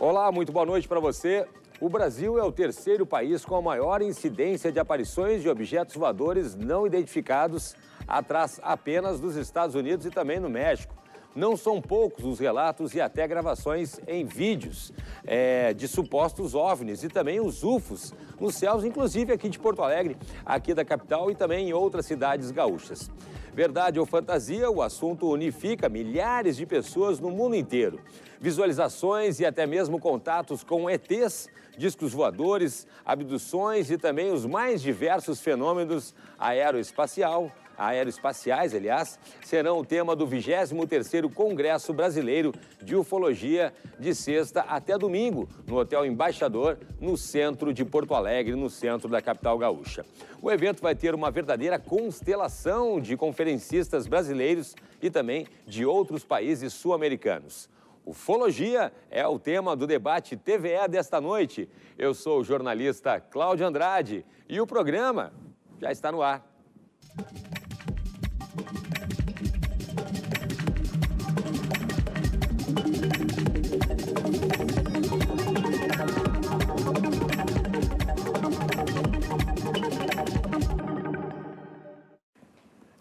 Olá, muito boa noite para você. O Brasil é o terceiro país com a maior incidência de aparições de objetos voadores não identificados, atrás apenas dos Estados Unidos e também no México. Não são poucos os relatos e até gravações em vídeos é, de supostos OVNIs e também os UFOs nos céus, inclusive aqui de Porto Alegre, aqui da capital e também em outras cidades gaúchas. Verdade ou fantasia, o assunto unifica milhares de pessoas no mundo inteiro. Visualizações e até mesmo contatos com ETs, discos voadores, abduções e também os mais diversos fenômenos aeroespacial, aeroespaciais, aliás, serão o tema do 23º Congresso Brasileiro de Ufologia, de sexta até domingo, no Hotel Embaixador, no centro de Porto Alegre, no centro da capital gaúcha. O evento vai ter uma verdadeira constelação de conferencistas brasileiros e também de outros países sul-americanos. Ufologia é o tema do debate TVE desta noite. Eu sou o jornalista Cláudio Andrade e o programa já está no ar.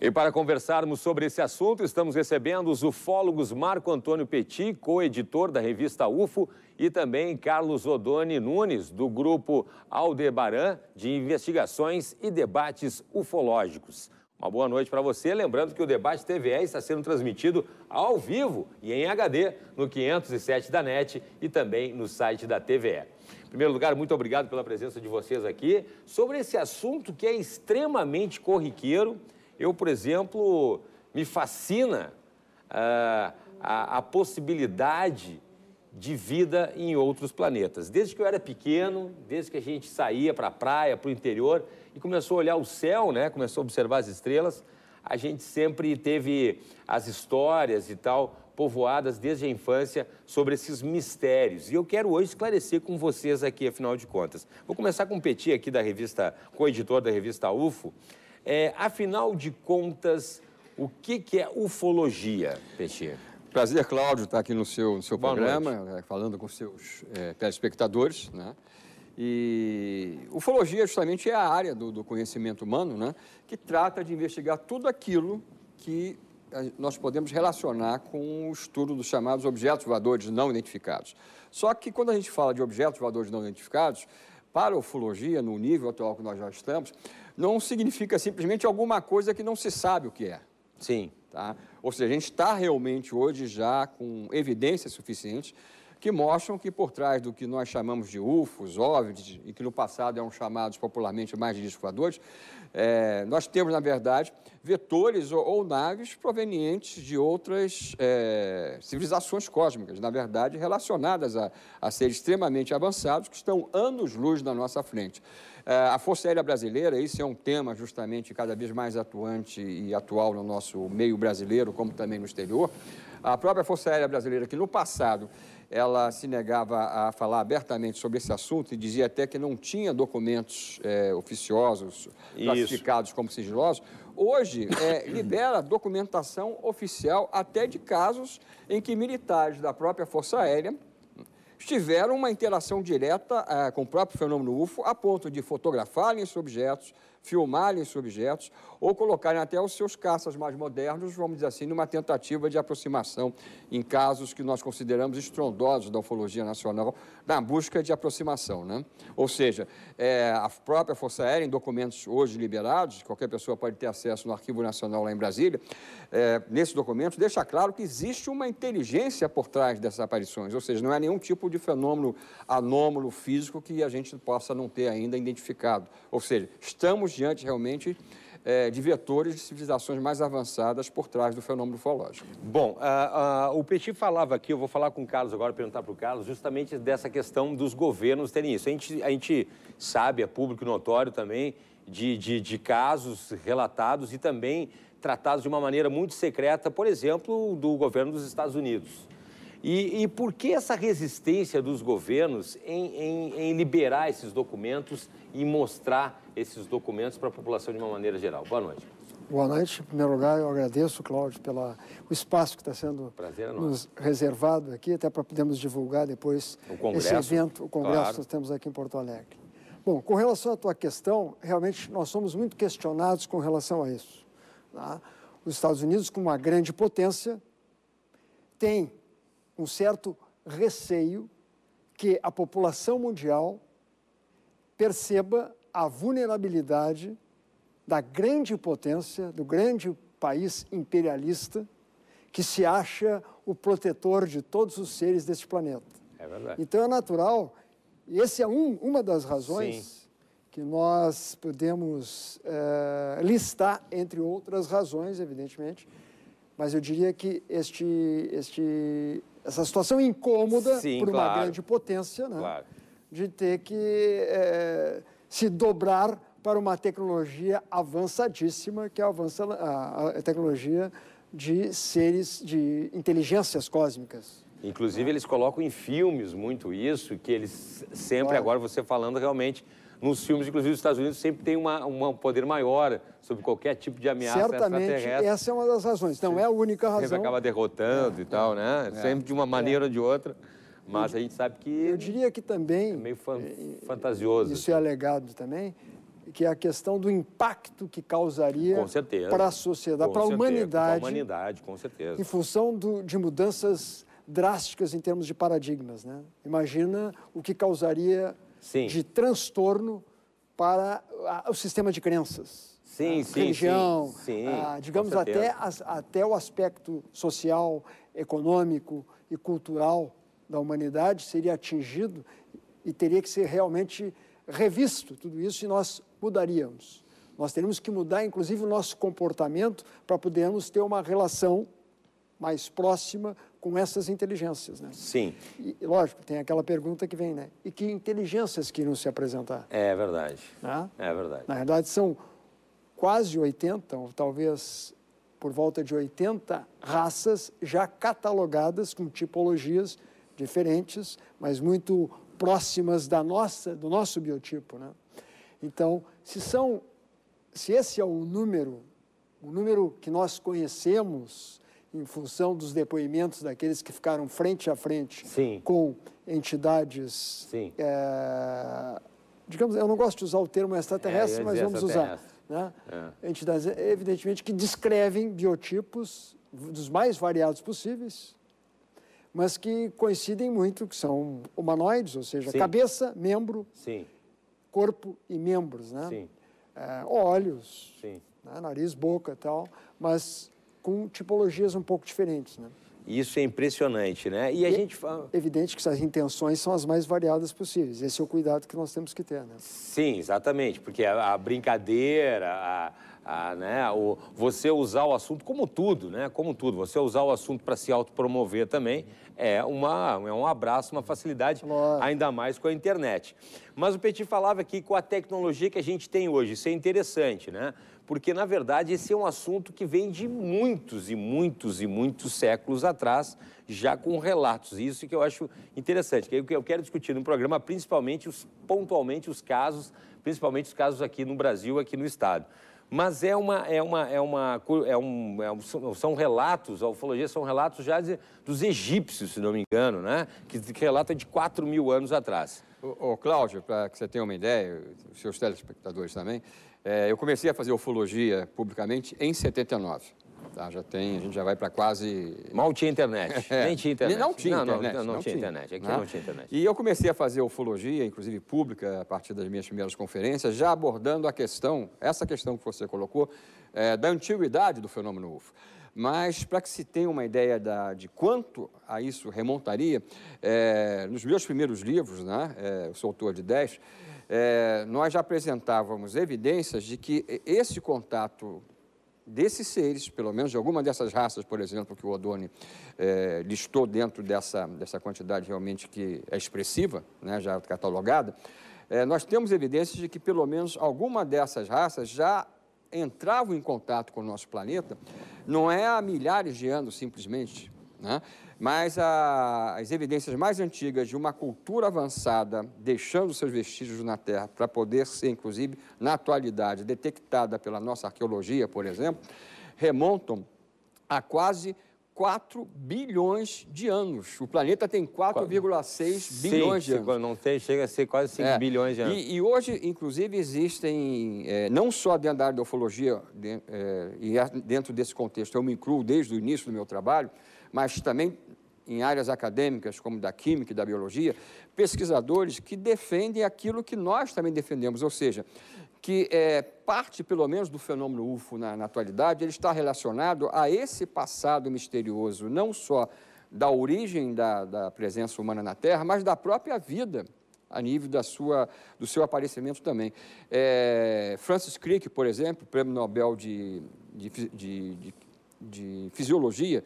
E para conversarmos sobre esse assunto, estamos recebendo os ufólogos Marco Antônio Petit, co-editor da revista UFO, e também Carlos Odone Nunes, do grupo Aldebaran de Investigações e Debates Ufológicos. Uma boa noite para você. Lembrando que o Debate TVE está sendo transmitido ao vivo e em HD no 507 da NET e também no site da TVE. Em primeiro lugar, muito obrigado pela presença de vocês aqui sobre esse assunto que é extremamente corriqueiro eu, por exemplo, me fascina ah, a, a possibilidade de vida em outros planetas. Desde que eu era pequeno, desde que a gente saía para a praia, para o interior e começou a olhar o céu, né? Começou a observar as estrelas. A gente sempre teve as histórias e tal povoadas desde a infância sobre esses mistérios. E eu quero hoje esclarecer com vocês aqui, afinal de contas. Vou começar com o Petit aqui da revista, com o editor da revista UFO, é, afinal de contas, o que, que é ufologia, Peixeira? Prazer, Cláudio, estar tá aqui no seu, no seu programa, noite. É, falando com seus é, telespectadores. Né? E ufologia justamente é a área do, do conhecimento humano né? que trata de investigar tudo aquilo que nós podemos relacionar com o estudo dos chamados objetos voadores não identificados. Só que quando a gente fala de objetos voadores não identificados, para a ufologia, no nível atual que nós já estamos, não significa simplesmente alguma coisa que não se sabe o que é. Sim. Tá? Ou seja, a gente está realmente hoje já com evidências suficientes que mostram que por trás do que nós chamamos de UFOs, OVNIs, e que no passado eram chamados popularmente mais de disco é, nós temos, na verdade, vetores ou, ou naves provenientes de outras é, civilizações cósmicas, na verdade, relacionadas a, a seres extremamente avançados que estão anos-luz na nossa frente. É, a Força Aérea Brasileira, isso é um tema justamente cada vez mais atuante e atual no nosso meio brasileiro, como também no exterior. A própria Força Aérea Brasileira, que no passado ela se negava a falar abertamente sobre esse assunto e dizia até que não tinha documentos é, oficiosos Isso. classificados como sigilosos. Hoje, é, libera documentação oficial até de casos em que militares da própria Força Aérea tiveram uma interação direta é, com o próprio fenômeno UFO, a ponto de fotografarem esses objetos, filmarem esses objetos ou colocarem até os seus caças mais modernos, vamos dizer assim, numa tentativa de aproximação em casos que nós consideramos estrondosos da ufologia nacional, na busca de aproximação. Né? Ou seja, é, a própria Força Aérea, em documentos hoje liberados, qualquer pessoa pode ter acesso no Arquivo Nacional lá em Brasília, é, nesse documento deixa claro que existe uma inteligência por trás dessas aparições, ou seja, não é nenhum tipo de fenômeno anômalo físico que a gente possa não ter ainda identificado. Ou seja, estamos diante realmente é, de vetores de civilizações mais avançadas por trás do fenômeno ufológico. Bom, o Petit falava aqui, eu vou falar com o Carlos agora, perguntar para o Carlos, justamente dessa questão dos governos terem isso. A gente, a gente sabe, é público notório também, de, de, de casos relatados e também tratados de uma maneira muito secreta, por exemplo, do governo dos Estados Unidos. E, e, por que essa resistência dos governos em, em, em, liberar esses documentos e mostrar esses documentos para a população de uma maneira geral. Boa noite. Boa noite. Em primeiro lugar, eu agradeço, Cláudio, pelo espaço que está sendo é nos reservado aqui, até para podermos divulgar depois esse evento, o congresso claro. que nós temos aqui em Porto Alegre. Bom, com relação à tua questão, realmente nós somos muito questionados com relação a isso. Tá? Os Estados Unidos, com uma grande potência, tem um certo receio que a população mundial perceba a vulnerabilidade da grande potência, do grande país imperialista que se acha o protetor de todos os seres deste planeta. É verdade. Então é natural, e essa é um, uma das razões Sim. que nós podemos é, listar, entre outras razões, evidentemente, mas eu diria que este, este, essa situação incômoda Sim, por uma grande potência, né? Claro. de ter que é, se dobrar para uma tecnologia avançadíssima, que é a, tecnologia de seres, de inteligências cósmicas. Inclusive, eles colocam em filmes muito isso, que eles sempre, agora você falando realmente, nos filmes, inclusive dos Estados Unidos, sempre tem uma, uma, um poder maior sobre qualquer tipo de ameaça Certamente, extraterrestre. essa é uma das razões. Não é a única razão. Sempre acaba derrotando é, e tal, é, né? É, sempre de uma é. maneira ou de outra. Mas a gente sabe que. Eu diria que também. É meio fan é, fantasioso. Isso assim. é alegado também, que é a questão do impacto que causaria para a sociedade, para a humanidade. Para a humanidade, com certeza. Em função do, de mudanças drásticas em termos de paradigmas. Né? Imagina o que causaria sim. de transtorno para a, o sistema de crenças. Sim, a sim, religião, sim, a, digamos até, até o aspecto social, econômico e cultural da humanidade seria atingido e teria que ser realmente revisto tudo isso e nós mudaríamos. Nós teríamos que mudar, inclusive, o nosso comportamento para podermos ter uma relação mais próxima com essas inteligências, né? Sim. E, lógico, tem aquela pergunta que vem, né? E que inteligências que iriam se apresentar? É verdade. Né? É verdade. Na verdade, são quase 80, ou talvez por volta de 80 raças já catalogadas com tipologias diferentes, mas muito próximas da nossa, do nosso biotipo, né? Então, se são se esse é o número, o número que nós conhecemos em função dos depoimentos daqueles que ficaram frente a frente Sim. com entidades, é, digamos, eu não gosto de usar o termo extraterrestre, é, mas vamos usar, né? é. entidades, evidentemente, que descrevem biotipos dos mais variados possíveis, mas que coincidem muito, que são humanoides, ou seja, Sim. cabeça, membro, Sim. corpo e membros, né? É, olhos, né? nariz, boca e tal, mas com tipologias um pouco diferentes, né? Isso é impressionante, né? E a gente fala... É evidente que essas intenções são as mais variadas possíveis. Esse é o cuidado que nós temos que ter, né? Sim, exatamente, porque a, a brincadeira, a a, né, o, você usar o assunto como tudo, né? Como tudo. Você usar o assunto para se autopromover também é, uma, é um abraço, uma facilidade, ainda mais com a internet. Mas o Petit falava aqui com a tecnologia que a gente tem hoje, isso é interessante, né? Porque, na verdade, esse é um assunto que vem de muitos e muitos e muitos séculos atrás, já com relatos. E isso que eu acho interessante, que eu quero discutir no programa, principalmente, os, pontualmente, os casos, principalmente os casos aqui no Brasil, aqui no Estado. Mas é uma, é uma, é uma, é um, é um são, relatos, a ufologia são relatos já de, dos egípcios, se não me engano, né? Que, que relata de 4 mil anos atrás. Ô, Cláudio, para que você tenha uma ideia, os seus telespectadores também, é, eu comecei a fazer ufologia publicamente em 79. Tá, já tem, a gente já vai para quase... Mal tinha internet, é. nem tinha internet. Não tinha não, internet. Não, não, não tinha, tinha, internet, aqui né? não tinha internet. E eu comecei a fazer ufologia, inclusive pública, a partir das minhas primeiras conferências, já abordando a questão, essa questão que você colocou, é, da antiguidade do fenômeno UFO. Mas, para que se tenha uma ideia da, de quanto a isso remontaria, é, nos meus primeiros livros, né, é, eu sou autor de 10, é, nós já apresentávamos evidências de que esse contato desses seres, pelo menos de alguma dessas raças, por exemplo, que o Odone é, listou dentro dessa, dessa quantidade realmente que é expressiva, né, já catalogada, é, nós temos evidências de que pelo menos alguma dessas raças já entravam em contato com o nosso planeta, não é há milhares de anos simplesmente, né? Mas a, as evidências mais antigas de uma cultura avançada deixando seus vestígios na Terra para poder ser, inclusive, na atualidade, detectada pela nossa arqueologia, por exemplo, remontam a quase 4 bilhões de anos. O planeta tem 4,6 bilhões de anos. Não tem, chega a ser quase 5 é. bilhões de anos. E, e hoje, inclusive, existem, é, não só dentro da área da ufologia, de, é, e dentro desse contexto eu me incluo desde o início do meu trabalho, mas também em áreas acadêmicas, como da química e da biologia, pesquisadores que defendem aquilo que nós também defendemos, ou seja, que é, parte, pelo menos, do fenômeno UFO na, na atualidade, ele está relacionado a esse passado misterioso, não só da origem da, da presença humana na Terra, mas da própria vida a nível da sua, do seu aparecimento também. É, Francis Crick, por exemplo, prêmio Nobel de, de, de, de Fisiologia,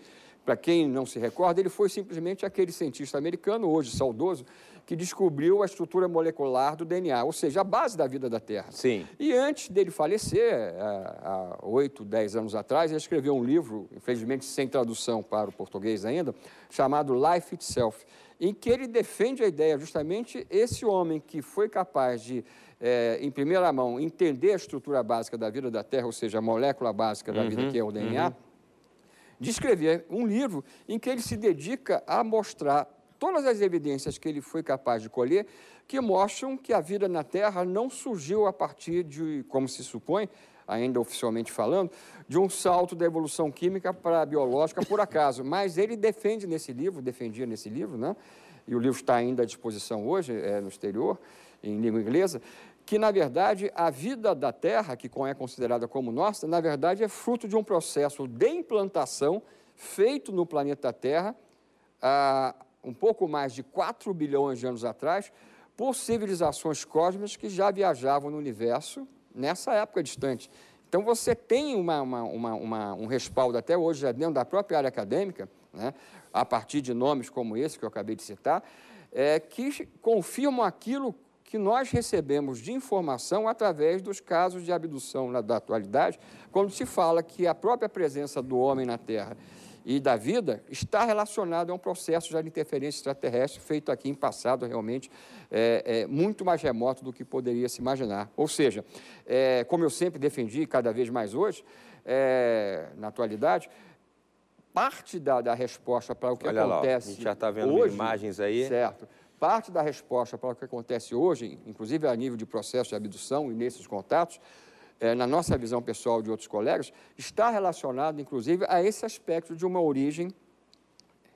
para quem não se recorda, ele foi simplesmente aquele cientista americano, hoje saudoso, que descobriu a estrutura molecular do DNA, ou seja, a base da vida da Terra. Sim. E antes dele falecer, há oito, dez anos atrás, ele escreveu um livro, infelizmente sem tradução para o português ainda, chamado Life Itself, em que ele defende a ideia justamente esse homem que foi capaz de, é, em primeira mão, entender a estrutura básica da vida da Terra, ou seja, a molécula básica da uhum, vida que é o DNA. Uhum de escrever um livro em que ele se dedica a mostrar todas as evidências que ele foi capaz de colher que mostram que a vida na Terra não surgiu a partir de, como se supõe, ainda oficialmente falando, de um salto da evolução química para a biológica por acaso. Mas ele defende nesse livro, defendia nesse livro, né? e o livro está ainda à disposição hoje é, no exterior, em língua inglesa, que, na verdade, a vida da terra, que é considerada como nossa, na verdade é fruto de um processo de implantação feito no planeta Terra há um pouco mais de 4 bilhões de anos atrás por civilizações cósmicas que já viajavam no universo nessa época distante. Então, você tem uma, uma, uma, um respaldo até hoje, já dentro da própria área acadêmica, né, a partir de nomes como esse que eu acabei de citar, é, que confirmam aquilo que nós recebemos de informação através dos casos de abdução na, da atualidade, quando se fala que a própria presença do homem na Terra e da vida está relacionada a um processo já de interferência extraterrestre feito aqui em passado realmente é, é, muito mais remoto do que poderia se imaginar. Ou seja, é, como eu sempre defendi, cada vez mais hoje, é, na atualidade, parte da, da resposta para o que Olha acontece lá, a gente já está vendo hoje, imagens aí. Certo Parte da resposta para o que acontece hoje, inclusive a nível de processo de abdução e nesses contatos, é, na nossa visão pessoal de outros colegas, está relacionado, inclusive, a esse aspecto de uma origem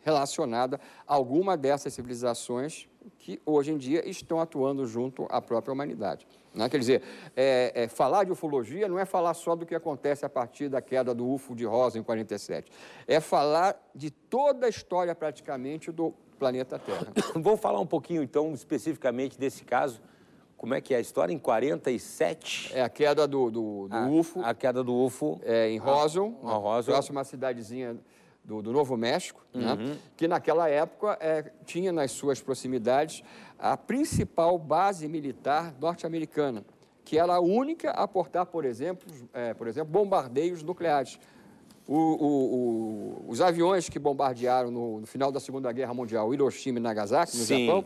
relacionada a alguma dessas civilizações que hoje em dia estão atuando junto à própria humanidade. Né? Quer dizer, é, é, falar de ufologia não é falar só do que acontece a partir da queda do UFO de Rosa em 47, é falar de toda a história praticamente do planeta Terra. Vamos falar um pouquinho, então, especificamente desse caso. Como é que é a história? Em 47? É a queda do, do, do a, UFO. A queda do UFO. É, em Roswell, ah, Roswell. próxima cidadezinha do, do Novo México, né? uhum. né? que naquela época é, tinha nas suas proximidades a principal base militar norte-americana, que era a única a portar, por exemplo, é, por exemplo bombardeios nucleares. O, o, o, os aviões que bombardearam no, no, final da Segunda Guerra Mundial Hiroshima e Nagasaki, no Sim. Japão,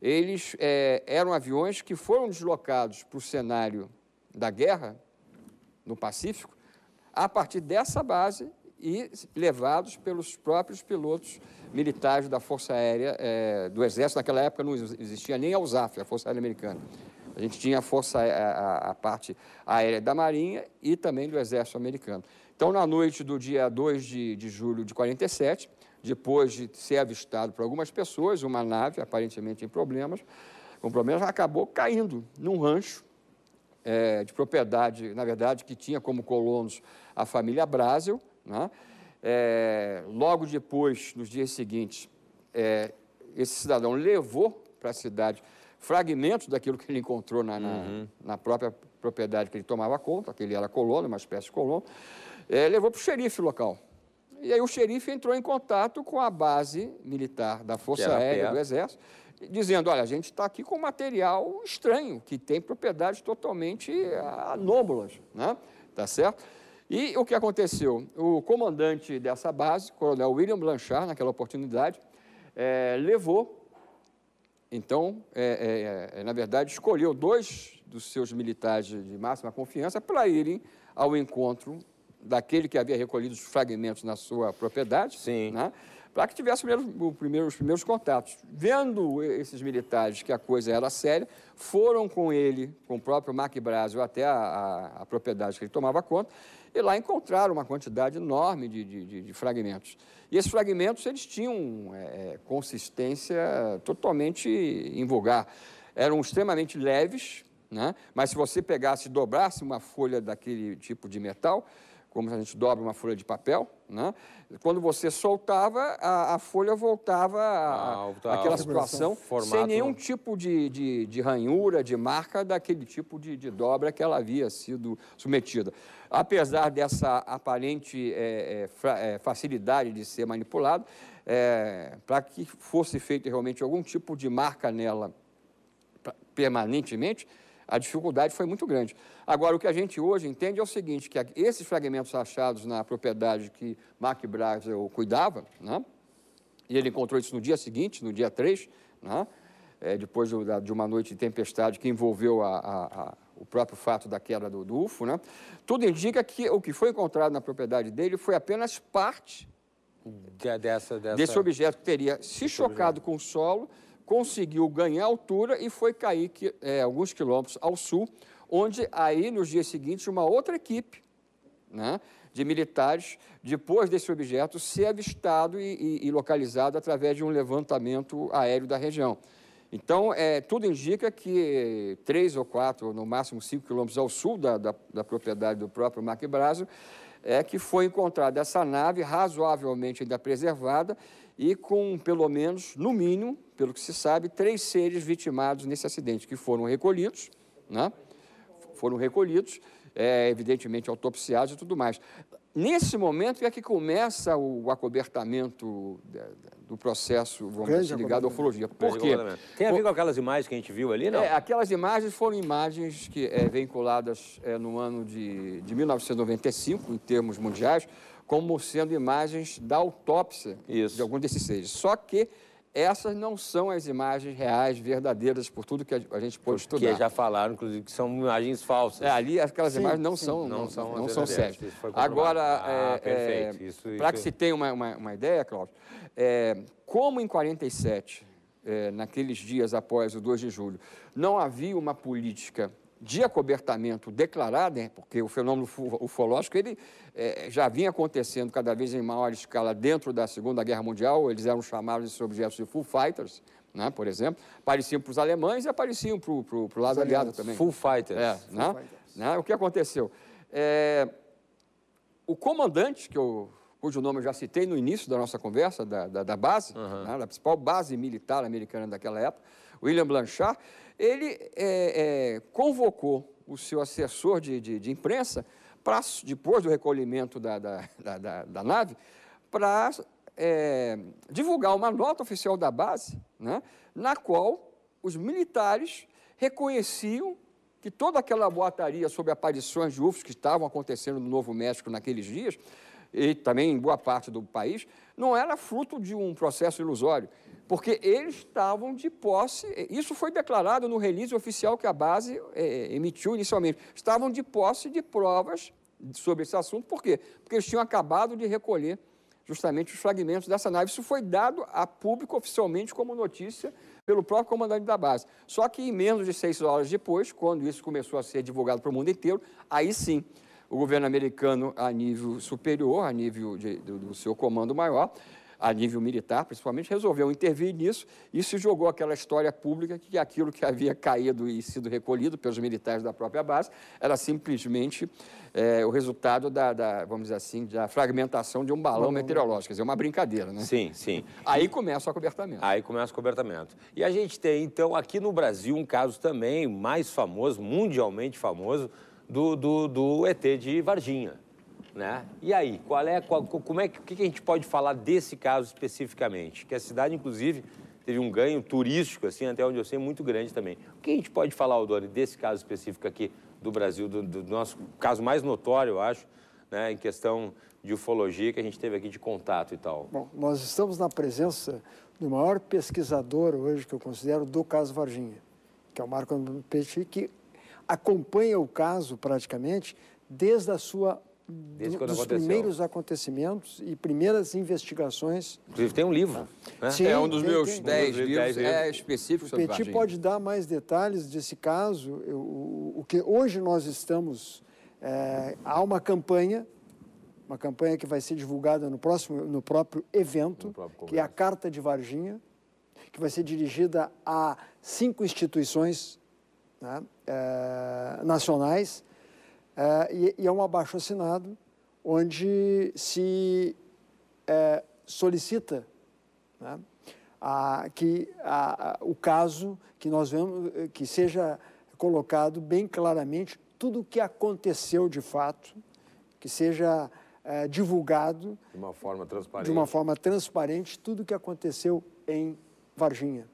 eles é, eram aviões que foram deslocados para o cenário da guerra no Pacífico a partir dessa base e levados pelos próprios pilotos militares da Força Aérea é, do Exército. Naquela época não existia nem a USAF, a Força Aérea Americana. A gente tinha a, força, a, a, a parte aérea da Marinha e também do Exército Americano. Então, na noite do dia 2 de, de julho de 47, depois de ser avistado por algumas pessoas, uma nave aparentemente em problemas, com problemas, acabou caindo num rancho é, de propriedade, na verdade, que tinha como colonos a família Brasil. Né? É, logo depois, nos dias seguintes, é, esse cidadão levou para a cidade fragmentos daquilo que ele encontrou na, na, uhum. na própria propriedade que ele tomava conta, que ele era colono, uma espécie de colono é, levou para o xerife local. E aí o xerife entrou em contato com a base militar da Força Aérea do Exército, dizendo, olha, a gente está aqui com material estranho, que tem propriedades totalmente ah, anômalas, né? Tá certo? E o que aconteceu? O comandante dessa base, coronel William Blanchard, naquela oportunidade, é, levou, então, é, é, na verdade, escolheu dois dos seus militares de máxima confiança para irem ao encontro daquele que havia recolhido os fragmentos na sua propriedade, né, para que tivesse primeiro, primeiro, os primeiros contatos. Vendo esses militares que a coisa era séria, foram com ele, com o próprio Mac Brasil, até a, a, a propriedade que ele tomava conta, e lá encontraram uma quantidade enorme de, de, de fragmentos. E esses fragmentos eles tinham é, é, consistência totalmente invulgar. Eram extremamente leves, né? mas se você pegasse e dobrasse uma folha daquele tipo de metal, como se a gente dobra uma folha de papel, né? quando você soltava, a, a folha voltava àquela ah, situação sem nenhum tipo de, de, de, ranhura, de marca daquele tipo de, de, dobra que ela havia sido submetida. Apesar dessa aparente é, é, é facilidade de ser manipulado, é, para que fosse feito realmente algum tipo de marca nela pra, permanentemente, a dificuldade foi muito grande. Agora, o que a gente hoje entende é o seguinte, que esses fragmentos achados na propriedade que Mark Brazel cuidava, né? e ele encontrou isso no dia seguinte, no dia 3, né? é, depois do, da, de uma noite de tempestade que envolveu a, a, a, o próprio fato da queda do, do UFO, né? tudo indica que o que foi encontrado na propriedade dele foi apenas parte de, hum, é dessa, dessa... desse objeto que teria se chocado objeto. com o solo conseguiu ganhar altura e foi cair é, alguns quilômetros ao sul, onde aí nos dias seguintes uma outra equipe né, de militares, depois desse objeto ser avistado e, e, e localizado através de um levantamento aéreo da região. Então, é, tudo indica que três ou quatro, no máximo cinco quilômetros ao sul da, da, da propriedade do próprio Mac Brasil, é que foi encontrada essa nave, razoavelmente ainda preservada, e com pelo menos, no mínimo, pelo que se sabe, três seres vitimados nesse acidente, que foram recolhidos, né? foram recolhidos, é, evidentemente autopsiados e tudo mais. Nesse momento é que começa o acobertamento do processo, vamos Grande dizer, assim, ligado à ufologia. Por quê? Tem a ver com aquelas imagens que a gente viu ali, não? É, aquelas imagens foram imagens que é, veiculadas é, no ano de, de 1995, em termos mundiais, como sendo imagens da autópsia Isso. de algum desses seres, Só que essas não são as imagens reais, verdadeiras, por tudo que a gente pôde estudar. Que já falaram, inclusive, que são imagens falsas. É, ali aquelas sim, imagens não sim. são, não, não são, não são sérias. Agora, ah, é, é, para que é se tenha uma, uma, uma ideia, Cláudio, é, como em 47, é, naqueles dias após o 2 de julho, não havia uma política de acobertamento declarado, né, porque o fenômeno ufológico ele, é, já vinha acontecendo cada vez em maior escala dentro da Segunda Guerra Mundial, eles eram chamados de objetos de Full Fighters, né, por exemplo, apareciam para os alemães e apareciam para o lado aliado também. Full Fighters. É, Full né, fighters. Né? O que aconteceu? É, o comandante, que eu, cujo nome eu já citei no início da nossa conversa, da, da, da base, uhum. da principal base militar americana daquela época, William Blanchard, ele é, convocou o seu assessor de, de, de imprensa, pra, depois do recolhimento da, da, da, da nave, para é, divulgar uma nota oficial da base, né, na qual os militares reconheciam que toda aquela boataria sobre aparições de UFOs que estavam acontecendo no Novo México naqueles dias, e também em boa parte do país, não era fruto de um processo ilusório, porque eles estavam de posse, isso foi declarado no release oficial que a base é, é, emitiu inicialmente, estavam de posse de provas sobre esse assunto, por quê? Porque eles tinham acabado de recolher justamente os fragmentos dessa nave. Isso foi dado a público oficialmente como notícia pelo próprio comandante da base. Só que, em menos de seis horas depois, quando isso começou a ser divulgado para o mundo inteiro, aí sim o governo americano, a nível superior, a nível de, do, do seu comando maior, a nível militar, principalmente, resolveu intervir nisso e se jogou aquela história pública que aquilo que havia caído e sido recolhido pelos militares da própria base era simplesmente é, o resultado da, da, vamos dizer assim, da fragmentação de um balão meteorológico. Quer dizer, uma brincadeira, né? Sim, sim. Aí começa o acobertamento. Aí começa o acobertamento. E a gente tem, então, aqui no Brasil, um caso também mais famoso, mundialmente famoso, do, do, do ET de Varginha. Né? E aí, qual é, qual, como é que, que a gente pode falar desse caso especificamente? Que a cidade, inclusive, teve um ganho turístico, assim, até onde eu sei, muito grande também. O que a gente pode falar, Odori, desse caso específico aqui do Brasil, do, do nosso caso mais notório, eu acho, né, em questão de ufologia que a gente teve aqui de contato e tal? Bom, nós estamos na presença do maior pesquisador hoje, que eu considero, do caso Varginha, que é o Marco Petit, que acompanha o caso praticamente desde a sua Desde quando dos aconteceu. primeiros acontecimentos e primeiras investigações. Inclusive tem um livro. Né? Sim, é um dos tem, meus tem. dez, um livros, é específico sobre o Petit pode dar mais detalhes desse caso. Eu, o, o, que hoje nós estamos... É, há uma campanha, uma campanha que vai ser divulgada no, próximo, no próprio evento, no próprio que é a Carta de Varginha, que vai ser dirigida a cinco instituições né, é, nacionais, é, e, e é um abaixo assinado onde se é, solicita né, a, que a, a, o caso que nós vemos que seja colocado bem claramente tudo o que aconteceu de fato, que seja é, divulgado de uma forma transparente, de uma forma transparente tudo o que aconteceu em Varginha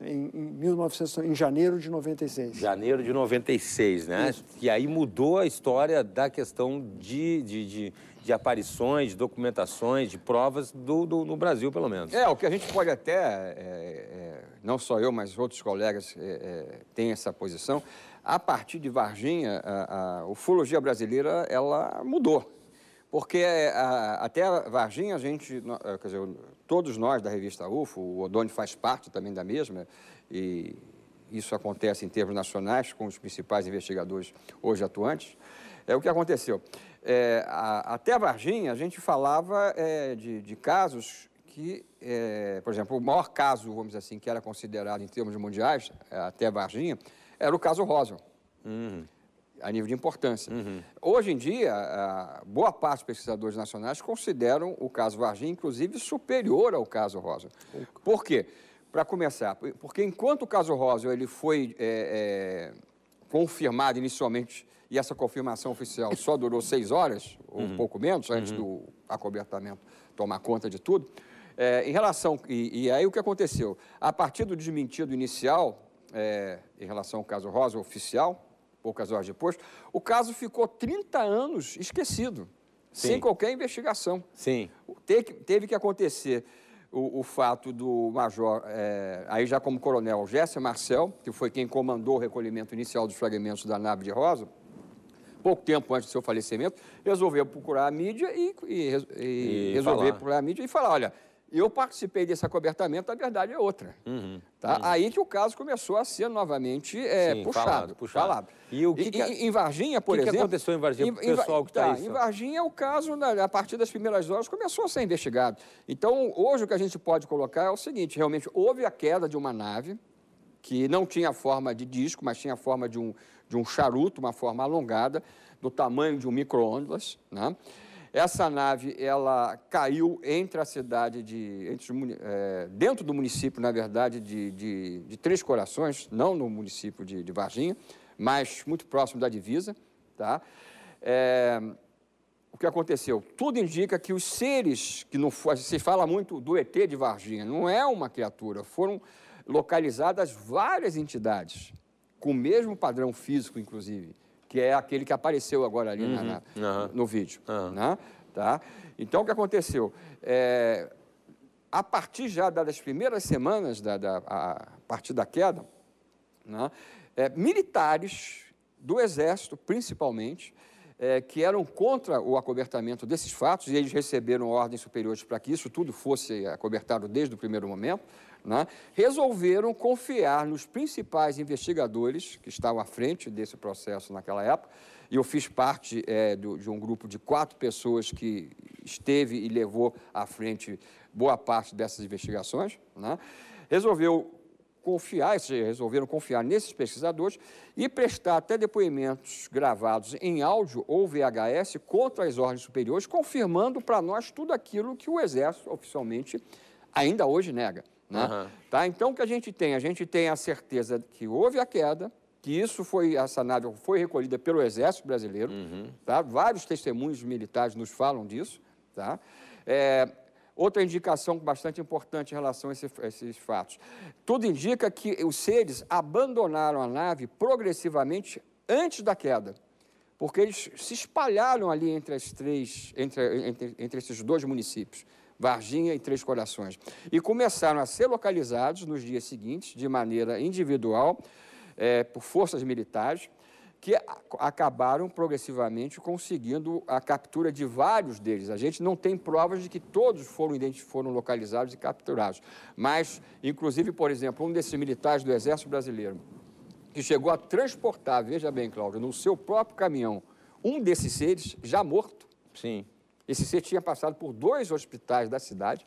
em, em, 1900, em janeiro de 96. Janeiro de 96, né? Isso. E aí mudou a história da questão de, de, de, de aparições, de documentações, de provas do, do, no Brasil, pelo menos. É, o que a gente pode até, é, é, não só eu, mas outros colegas é, é têm essa posição. A partir de Varginha, a, a ufologia brasileira, ela mudou. Porque é, a, até Varginha, a gente, quer dizer, todos nós da revista UFO, o Odoni faz parte também da mesma, e isso acontece em termos nacionais com os principais investigadores hoje atuantes, é o que aconteceu. É, a, até a Varginha, a gente falava é, de, de, casos que, é, por exemplo, o maior caso, vamos dizer assim, que era considerado em termos mundiais, é, até a Varginha, era o caso Roswell. Uhum a nível de importância. Uhum. Hoje em dia, boa parte dos pesquisadores nacionais consideram o caso Varginha, inclusive, superior ao caso Rosa. Por quê? Para começar, porque enquanto o caso Rosa ele foi é, é, confirmado inicialmente, e essa confirmação oficial só durou seis horas, ou uhum. um pouco menos, antes uhum. do acobertamento tomar conta de tudo, é, em relação, e, e, aí o que aconteceu? A partir do desmentido inicial, é, em relação ao caso Rosa oficial, poucas horas depois, o caso ficou 30 anos esquecido, Sim. sem qualquer investigação. Sim. Teve, teve que acontecer o, o, fato do major, é, aí já como coronel, Jéssica Marcel, que foi quem comandou o recolhimento inicial dos fragmentos da nave de Rosa, pouco tempo antes do seu falecimento, resolveu procurar a mídia e, e, e, e resolver falar. procurar a mídia e falar, olha, eu participei desse acobertamento, a verdade é outra. Uhum, tá? Uhum. Aí que o caso começou a ser novamente é, Sim, puxado, falado, puxado. Falado. E o que, que em Varginha, por que exemplo. O que aconteceu em Varginha? o pessoal que está tá, aí. Tá, em Varginha, o caso, a partir das primeiras horas, começou a ser investigado. Então, hoje o que a gente pode colocar é o seguinte: realmente houve a queda de uma nave que não tinha forma de disco, mas tinha forma de um, de um charuto, uma forma alongada, do tamanho de um micro-ondas. Né? Essa nave ela caiu entre a cidade de. Entre os, é, dentro do município, na verdade, de, de, de Três Corações, não no município de, de, Varginha, mas muito próximo da divisa. Tá? É, o que aconteceu? Tudo indica que os seres que não se fala muito do ET de Varginha, não é uma criatura, foram localizadas várias entidades com o mesmo padrão físico, inclusive, que é aquele que apareceu agora ali uhum. na, na, uhum. no vídeo. Uhum. Né? Tá? Então, o que aconteceu? É, a partir já das primeiras semanas, da, da a partir da queda, né? é, militares do Exército, principalmente, é, que eram contra o acobertamento desses fatos, e eles receberam ordens superiores para que isso tudo fosse acobertado desde o primeiro momento, né, resolveram confiar nos principais investigadores que estavam à frente desse processo naquela época. E eu fiz parte é, do, de um grupo de quatro pessoas que esteve e levou à frente boa parte dessas investigações. Né, resolveu confiar, seja, resolveram confiar nesses pesquisadores e prestar até depoimentos gravados em áudio ou VHS contra as ordens superiores, confirmando para nós tudo aquilo que o Exército oficialmente ainda hoje nega. Né? Uhum. Tá? Então, o que a gente tem? A gente tem a certeza que houve a queda, que isso foi, essa nave foi recolhida pelo Exército Brasileiro, uhum. tá? vários testemunhos militares nos falam disso. Tá? É, outra indicação bastante importante em relação a, esse, a esses fatos. Tudo indica que os seres abandonaram a nave progressivamente antes da queda porque eles se espalharam ali entre, as três, entre, entre, entre esses dois municípios. Varginha e Três Corações, e começaram a ser localizados nos dias seguintes, de maneira individual, é, por forças militares, que acabaram progressivamente conseguindo a captura de vários deles. A gente não tem provas de que todos foram, foram localizados e capturados, mas, inclusive, por exemplo, um desses militares do Exército Brasileiro, que chegou a transportar, veja bem, Cláudio, no seu próprio caminhão, um desses seres já morto. Sim. Esse ser tinha passado por dois hospitais da cidade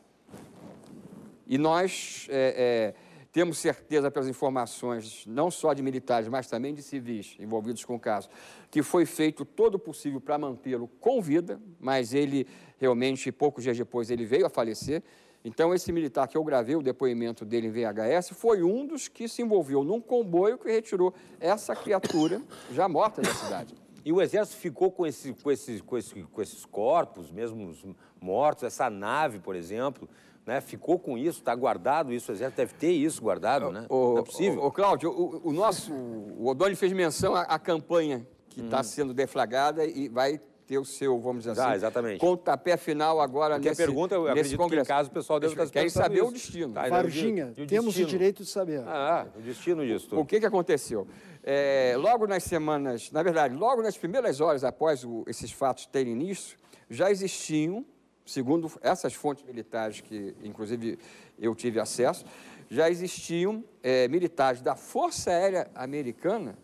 e nós é, é, temos certeza pelas informações, não só de militares, mas também de civis envolvidos com o caso, que foi feito todo o possível para mantê-lo com vida, mas ele realmente, poucos dias depois, ele veio a falecer. Então, esse militar que eu gravei o depoimento dele em VHS foi um dos que se envolveu num comboio que retirou essa criatura já morta da cidade. E o exército ficou com, esse, com, esses, com, com esses corpos, mesmo os mortos, essa nave, por exemplo, né? Ficou com isso, está guardado isso, o exército deve ter isso guardado, né? O, Não é possível. Ô, Cláudio, o, o, nosso, o Odônio fez menção à, à campanha que está uhum. sendo deflagrada e vai ter o seu, vamos dizer ah, assim, exatamente. pontapé final agora Porque nesse, a pergunta, eu nesse congresso. que, caso, o pessoal deve tá estar querem saber isso. o destino. Tá, Varginha, o temos o direito de saber. Ah, é, o destino disso. Tudo. O que, que aconteceu? É, logo nas semanas, na verdade, logo nas primeiras horas após o, esses fatos terem início, já existiam, segundo essas fontes militares que, inclusive, eu tive acesso, já existiam é, militares da Força Aérea Americana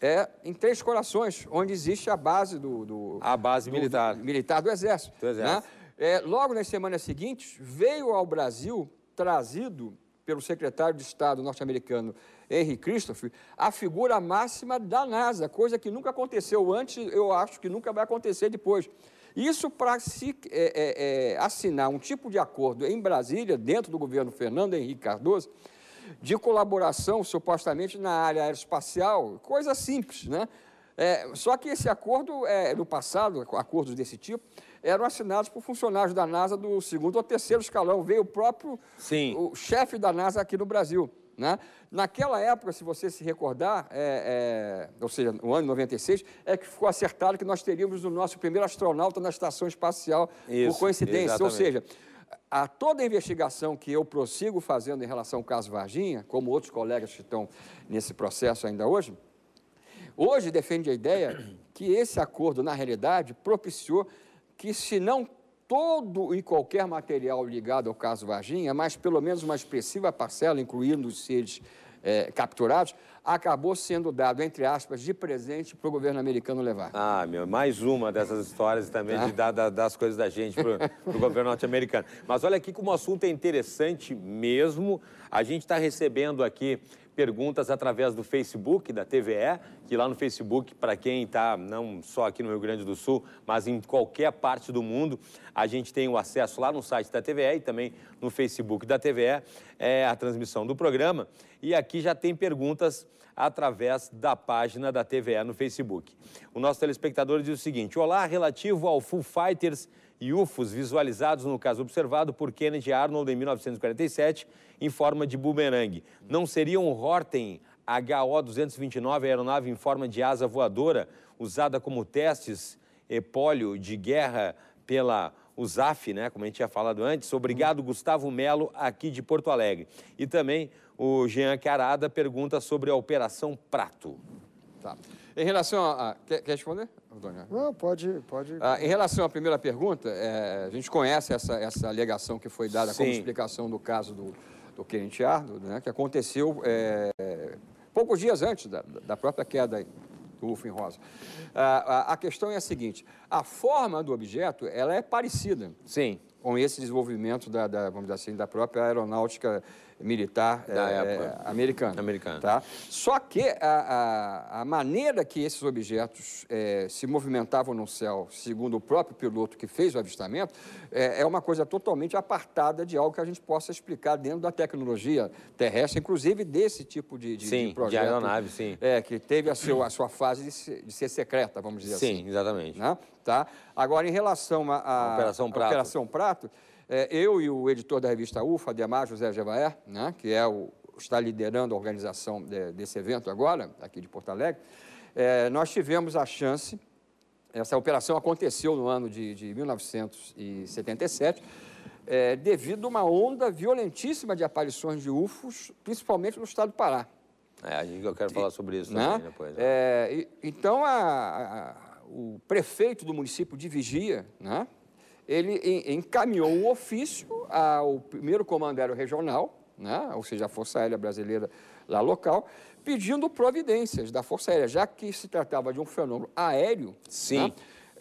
é, em Três Corações, onde existe a base do... do a base do, militar. Do, militar do Exército. Do né? exército. Né? É, logo nas semanas seguintes, veio ao Brasil, trazido pelo secretário de Estado norte-americano Henry Christopher, a figura máxima da NASA, coisa que nunca aconteceu antes, eu acho que nunca vai acontecer depois. Isso para se é, é, é, assinar um tipo de acordo em Brasília, dentro do governo Fernando Henrique Cardoso, de colaboração supostamente na área aeroespacial, coisa simples, né? É, só que esse acordo, é, no passado, acordos desse tipo, eram assinados por funcionários da NASA do segundo ou terceiro escalão. Veio o próprio Sim. O chefe da NASA aqui no Brasil. Né? Naquela época, se você se recordar, é, é, ou seja, no ano 96, é que ficou acertado que nós teríamos o nosso primeiro astronauta na estação espacial, Isso, por coincidência. Exatamente. Ou seja, a toda a investigação que eu prossigo fazendo em relação ao caso Varginha, como outros colegas que estão nesse processo ainda hoje, hoje defende a ideia que esse acordo, na realidade, propiciou que, se não todo e qualquer material ligado ao caso Varginha, mas pelo menos uma expressiva parcela, incluindo os seres é, capturados, acabou sendo dado, entre aspas, de presente para o governo americano levar. Ah, meu, mais uma dessas histórias também ah. de dar da, das coisas da gente para o governo norte-americano. Mas olha aqui como o assunto é interessante mesmo. A gente está recebendo aqui perguntas através do Facebook da TVE, que lá no Facebook, para quem está não só aqui no Rio Grande do Sul, mas em qualquer parte do mundo, a gente tem o acesso lá no site da TVE e também no Facebook da TVE, é a transmissão do programa. E aqui já tem perguntas através da página da TVE no Facebook. O nosso telespectador diz o seguinte: Olá, relativo ao Full Fighters e UFOs visualizados no caso observado por Kennedy Arnold em 1947 em forma de bumerangue. Não seria um Horten HO-229, aeronave em forma de asa voadora, usada como testes epólio de guerra pela USAF, né, como a gente tinha falado antes. Obrigado, Gustavo Melo, aqui de Porto Alegre. E também o Jean Carada pergunta sobre a Operação Prato. Tá. Em relação a. Quer, quer responder, Dona? Não, pode. pode. Ah, em relação à primeira pergunta, é, a gente conhece essa, essa alegação que foi dada Sim. como explicação do caso do, do Kenneth Ardo, né, que aconteceu é, poucos dias antes da, da própria queda do em Rosa. Ah, a, a questão é a seguinte: a forma do objeto ela é parecida. Sim com esse desenvolvimento da, da, vamos dizer assim, da própria aeronáutica militar da é, época. americana. É, americana. Tá? Só que a, a, a maneira que esses objetos é, se movimentavam no céu, segundo o próprio piloto que fez o avistamento, é, é, uma coisa totalmente apartada de algo que a gente possa explicar dentro da tecnologia terrestre, inclusive desse tipo de, de, sim, de projeto. De aeronave, sim. É, que teve a, seu, a sua fase de, de ser secreta, vamos dizer sim, assim. Sim, exatamente. Né? Tá? Agora, em relação à Operação Prato, Operação Prato é, eu e o editor da revista UFA, Demar José Gevaer, né, que é o, está liderando a organização de, desse evento agora, aqui de Porto Alegre, é, nós tivemos a chance, essa operação aconteceu no ano de, de 1977, é, devido a uma onda violentíssima de aparições de UFOs, principalmente no estado do Pará. É, eu quero falar sobre isso né? também né? depois. É, então, a, a, o prefeito do município de Vigia, né? ele encaminhou o ofício ao primeiro comandante regional, né, ou seja, a Força Aérea Brasileira lá local, pedindo providências da Força Aérea, já que se tratava de um fenômeno aéreo. Sim. Né,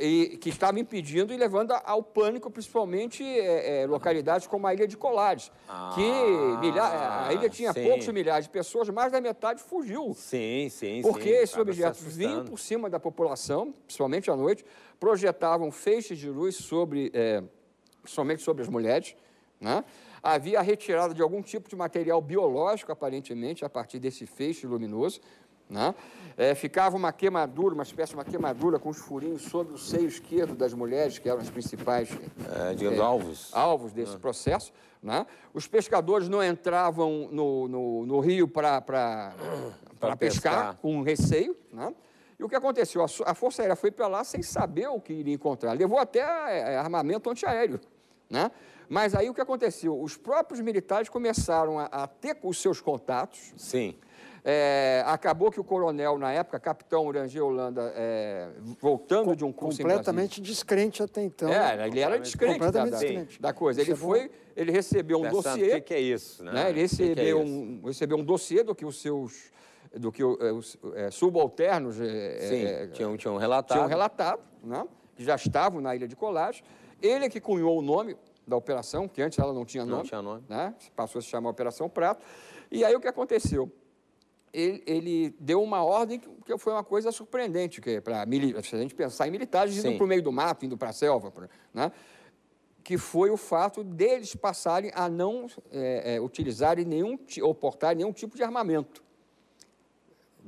e que estava impedindo e levando ao pânico, principalmente é, é, localidades como a Ilha de Colares, ah, que milha... a ilha tinha sim. poucos milhares de pessoas, mais da metade fugiu. Sim, sim, porque sim. Porque esses objetos vinham por cima da população, principalmente à noite, projetavam feixes de luz sobre, é, somente sobre as mulheres. Né? Havia a retirada de algum tipo de material biológico, aparentemente, a partir desse feixe luminoso. Né? É, ficava uma queimadura, uma espécie de uma queimadura com os furinhos sobre o seio esquerdo das mulheres, que eram as principais é, digamos, é, alvos. alvos desse ah. processo. Né? Os pescadores não entravam no, no, no rio para pescar, pescar, com receio. Né? E o que aconteceu? A Força Aérea foi para lá sem saber o que iria encontrar. Levou até eh, armamento antiaéreo. Né? Mas aí o que aconteceu? Os próprios militares começaram a, a ter os seus contatos. Sim. É, acabou que o coronel, na época, capitão Urangê Holanda, é, voltando Com, de um curso Completamente descrente até então. É, ele era descrente, da, descrente. da, coisa. Ele é foi, ele recebeu um Pensando, dossiê. O que, que, é isso? Né? né? Ele recebeu, que que é isso? Um, recebeu um dossiê do que os seus do que os é, é, subalternos é, Sim, é, tinham, tinham é, relatado. Tinham relatado, né? que já estavam na Ilha de Colares. Ele é que cunhou o nome da operação, que antes ela não tinha nome. Não tinha nome. Né? Passou a se chamar Operação Prato. E aí o que aconteceu? Ele, ele, deu uma ordem que foi uma coisa surpreendente, que para se a gente pensar em militares indo para o meio do mato, indo para a selva, pra, né? que foi o fato deles passarem a não é, utilizarem nenhum ou portarem nenhum tipo de armamento.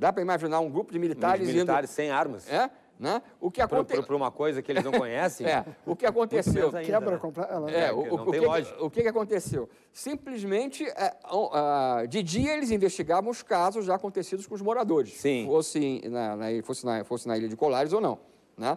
Dá para imaginar um grupo de militares. militares indo... sem armas. É? Né? O que aconteceu. Para uma coisa que eles não conhecem? é, o que aconteceu. Ainda, quebra né? completamente. É, é, o, o, que, o que, aconteceu? Simplesmente, é, uh, de dia eles investigavam os casos já acontecidos com os moradores. Sim. Fosse na, na, fosse na, fosse na Ilha de Colares ou não. Né?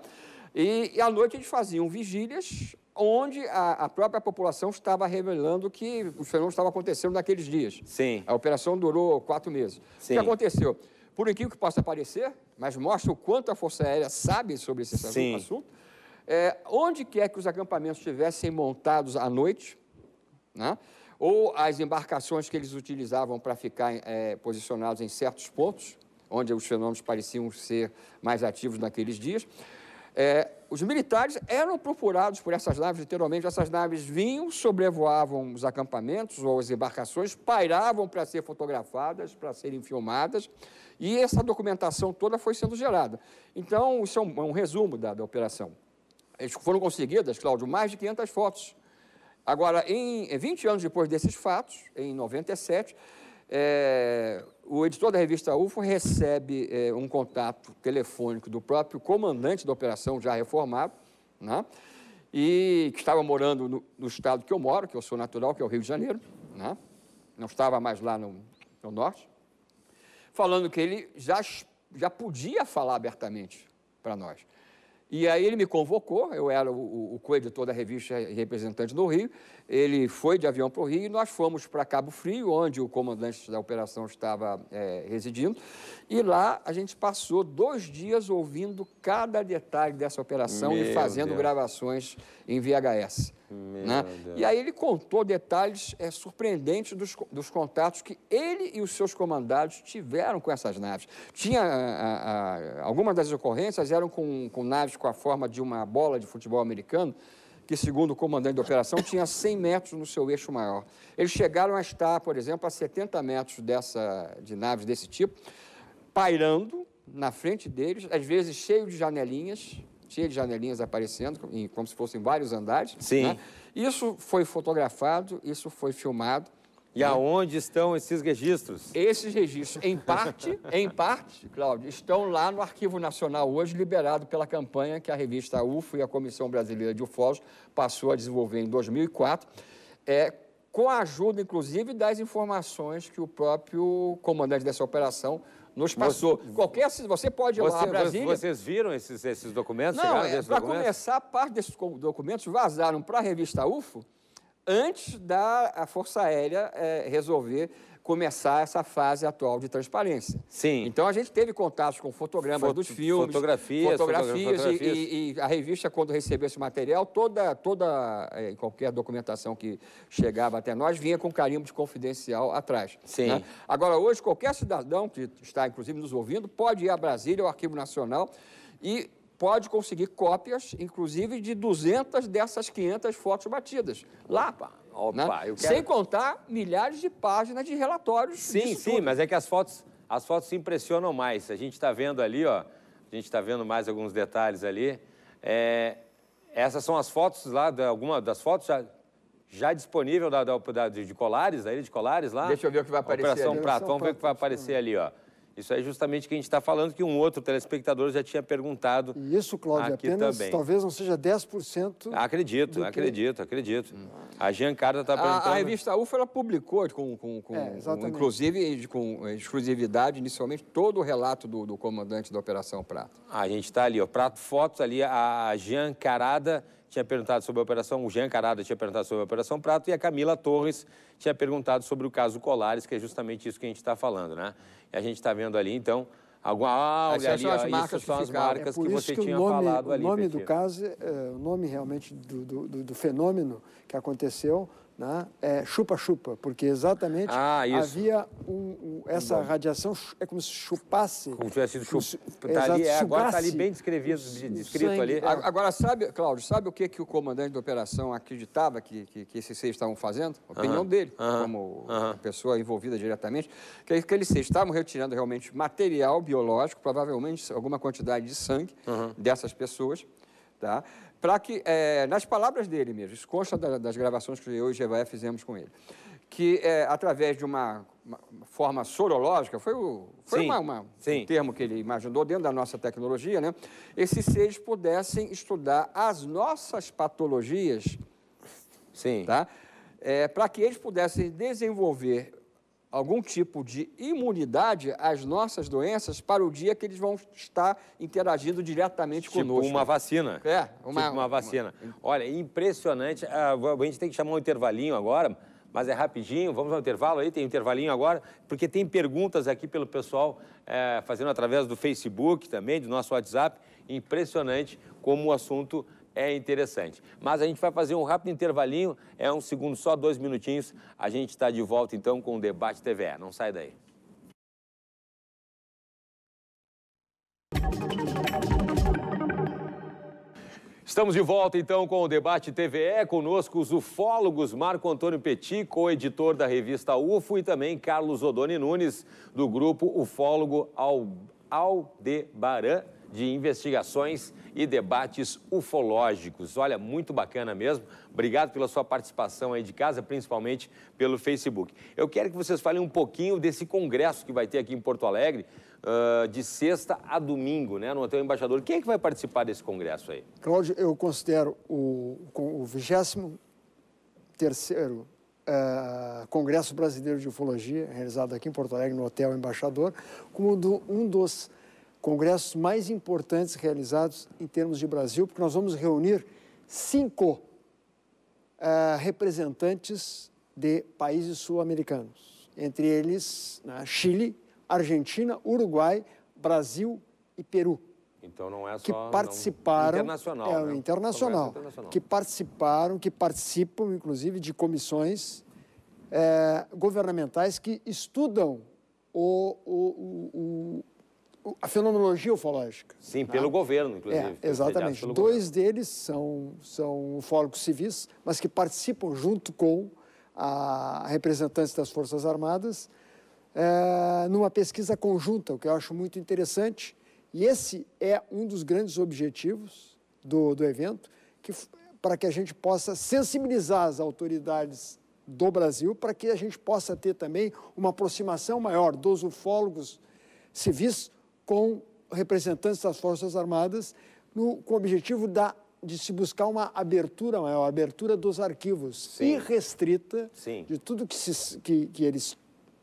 E, e à noite eles faziam vigílias onde a, a, própria população estava revelando que os fenômenos estavam acontecendo naqueles dias. Sim. A operação durou quatro meses. Sim. O que aconteceu? por incrível que possa parecer, mas mostra o quanto a Força Aérea sabe sobre esse Sim. assunto, é, onde quer é que os acampamentos estivessem montados à noite, né? ou as embarcações que eles utilizavam para ficar é, posicionados em certos pontos, onde os fenômenos pareciam ser mais ativos naqueles dias, é, os militares eram procurados por essas naves, literalmente, essas naves vinham, sobrevoavam os acampamentos ou as embarcações, pairavam para ser fotografadas, para serem filmadas, e essa documentação toda foi sendo gerada. Então, isso é um, é um resumo da, da operação. Eles foram conseguidas, Cláudio, mais de 500 fotos. Agora, em 20 anos depois desses fatos, em 97, é, o editor da revista UFO recebe é, um contato telefônico do próprio comandante da operação, já reformado, né? e que estava morando no, no, estado que eu moro, que eu sou natural, que é o Rio de Janeiro, né? não estava mais lá no, no norte falando que ele já, já podia falar abertamente para nós. E aí ele me convocou, eu era o, o, o co-editor da revista Representante do Rio, ele foi de avião para o Rio e nós fomos para Cabo Frio, onde o comandante da operação estava é, residindo, e lá a gente passou dois dias ouvindo cada detalhe dessa operação Meu e fazendo Deus. gravações em VHS. Né? E aí ele contou detalhes é, surpreendentes dos, dos contatos que ele e os seus comandados tiveram com essas naves. Tinha a, a, algumas das ocorrências eram com, com naves com a forma de uma bola de futebol americano que, segundo o comandante da operação, tinha 100 metros no seu eixo maior. Eles chegaram a estar, por exemplo, a 70 metros dessa, de naves desse tipo, pairando na frente deles, às vezes cheio de janelinhas, cheio de janelinhas aparecendo, como se fossem vários andares. Sim. Né? Isso foi fotografado, isso foi filmado. E né? aonde estão esses registros? Esses registros, em parte, em parte, Cláudio, estão lá no Arquivo Nacional hoje, liberado pela campanha que a revista UFO e a Comissão Brasileira de UFOs passou a desenvolver em 2004, é, com a ajuda, inclusive, das informações que o próprio comandante dessa operação nos passou. Você, Qualquer você pode ir você, lá a Brasília. Vocês viram esses, esses documentos? Não, é, para começar, parte desses documentos vazaram para a revista UFO antes da a Força Aérea é, resolver começar essa fase atual de transparência. Sim. Então a gente teve contatos com fotogramas dos filmes, fotografias, fotografias, fotografias. E, e, a revista quando recebeu esse material toda toda eh, qualquer documentação que chegava até nós vinha com carimbo de confidencial atrás. Sim. Né? Agora hoje qualquer cidadão que está inclusive nos ouvindo pode ir a Brasília ao Arquivo Nacional e pode conseguir cópias, inclusive, de 200 dessas 500 fotos batidas. Lá, pá. Opa, né? quero... Sem contar milhares de páginas de relatórios. Sim, sim, tudo. mas é que as fotos, as fotos impressionam mais. A gente está vendo ali, ó, a gente está vendo mais alguns detalhes ali. É, essas são as fotos lá, de alguma das fotos já, já disponível da, da, da de, de, colares, da ilha de colares lá. Deixa eu ver o que vai aparecer Operação ali. Prato, vamos ver o que vai aparecer ali, ó. Isso é justamente o que a gente está falando, que um outro telespectador já tinha perguntado. E isso, Cláudio, aqui apenas também. talvez não seja 10%. Acredito, acredito, acredito. Hum. A Jean Carta está perguntando. A, a, revista UFA ela publicou, com, com, com, é, com, inclusive com eh, exclusividade inicialmente, todo o relato do, do comandante da Operação Prato. A gente está ali, ó, Prato Fotos, ali a Jean Carada tinha perguntado sobre a operação, o Jean Carada tinha perguntado sobre a operação Prato e a Camila Torres tinha perguntado sobre o caso Colares, que é justamente isso que a gente está falando, né? E a gente está vendo ali, então, alguma ah, olha ali, são as marcas, são as marcas é que você que tinha nome, falado ali. O nome Petir. do caso, é, é, o nome realmente do, do, do fenômeno que aconteceu né? é chupa-chupa, porque exatamente ah, havia um, um, essa Bom. radiação, é como se chupasse. Como tivesse sido chupado. Tá ali, é, agora está ali bem descrevido, descrito ali. É. Agora, sabe, Cláudio, sabe o que, que o comandante da operação acreditava que, que, que esses seis estavam fazendo? A opinião uh -huh. dele, uh -huh. como uh -huh. pessoa envolvida diretamente, que, que eles seis estavam retirando realmente material biológico, provavelmente alguma quantidade de sangue dessas pessoas, tá? para que, é, nas palavras dele mesmo, isso consta das gravações que eu e o Jevaé fizemos com ele, que é, através de uma, uma, forma sorológica, foi, o, foi sim, uma, uma, um termo que ele imaginou dentro da nossa tecnologia, né? esses seres pudessem estudar as nossas patologias, sim. tá? É, para que eles pudessem desenvolver algum tipo de imunidade às nossas doenças para o dia que eles vão estar interagindo diretamente tipo conosco. Uma vacina. É, tipo uma, tipo uma vacina. Uma... Olha, é impressionante. Ah, a gente tem que chamar um intervalinho agora, mas é rapidinho. Vamos ao intervalo aí, tem um intervalinho agora, porque tem perguntas aqui pelo pessoal é, fazendo através do Facebook também, do nosso WhatsApp. Impressionante como o assunto é interessante. Mas a gente vai fazer um rápido intervalinho, é um segundo só, dois minutinhos. A gente está de volta então com o Debate TVE. Não sai daí. Estamos de volta então com o debate TVE. É conosco os ufólogos Marco Antônio Petit, co-editor da revista UFO, e também Carlos Odoni Nunes, do grupo Ufólogo Aldebaran de Investigações e debates ufológicos. Olha, muito bacana mesmo. Obrigado pela sua participação aí de casa, principalmente pelo Facebook. Eu quero que vocês falem um pouquinho desse congresso que vai ter aqui em Porto Alegre. Uh, de sexta a domingo, né, no Hotel Embaixador. Quem é que vai participar desse congresso aí? Cláudio, eu considero o, o 23 terceiro uh, Congresso Brasileiro de Ufologia, realizado aqui em Porto Alegre, no Hotel Embaixador, como do, um dos congressos mais importantes realizados em termos de Brasil, porque nós vamos reunir cinco uh, representantes de países sul-americanos, entre eles né, Chile, Argentina, Uruguai, Brasil e Peru. Então não é só que participaram não, internacional, é, né? internacional, internacional, que participaram, que participam inclusive de comissões eh, governamentais que estudam o, o, o a fenomenologia ufológica. Sim, pelo tá? governo, inclusive. É, exatamente. Dois governo. deles são, são ufólogos civis, mas que participam junto com a representantes das Forças Armadas é, numa pesquisa conjunta, o que eu acho muito interessante. E esse é um dos grandes objetivos do, do evento, que, para que a gente possa sensibilizar as autoridades do Brasil, para que a gente possa ter também uma aproximação maior dos ufólogos civis com representantes das Forças Armadas no, com o objetivo da, de se buscar uma abertura maior, abertura dos arquivos Sim. irrestrita Sim. de tudo que, se, que, que eles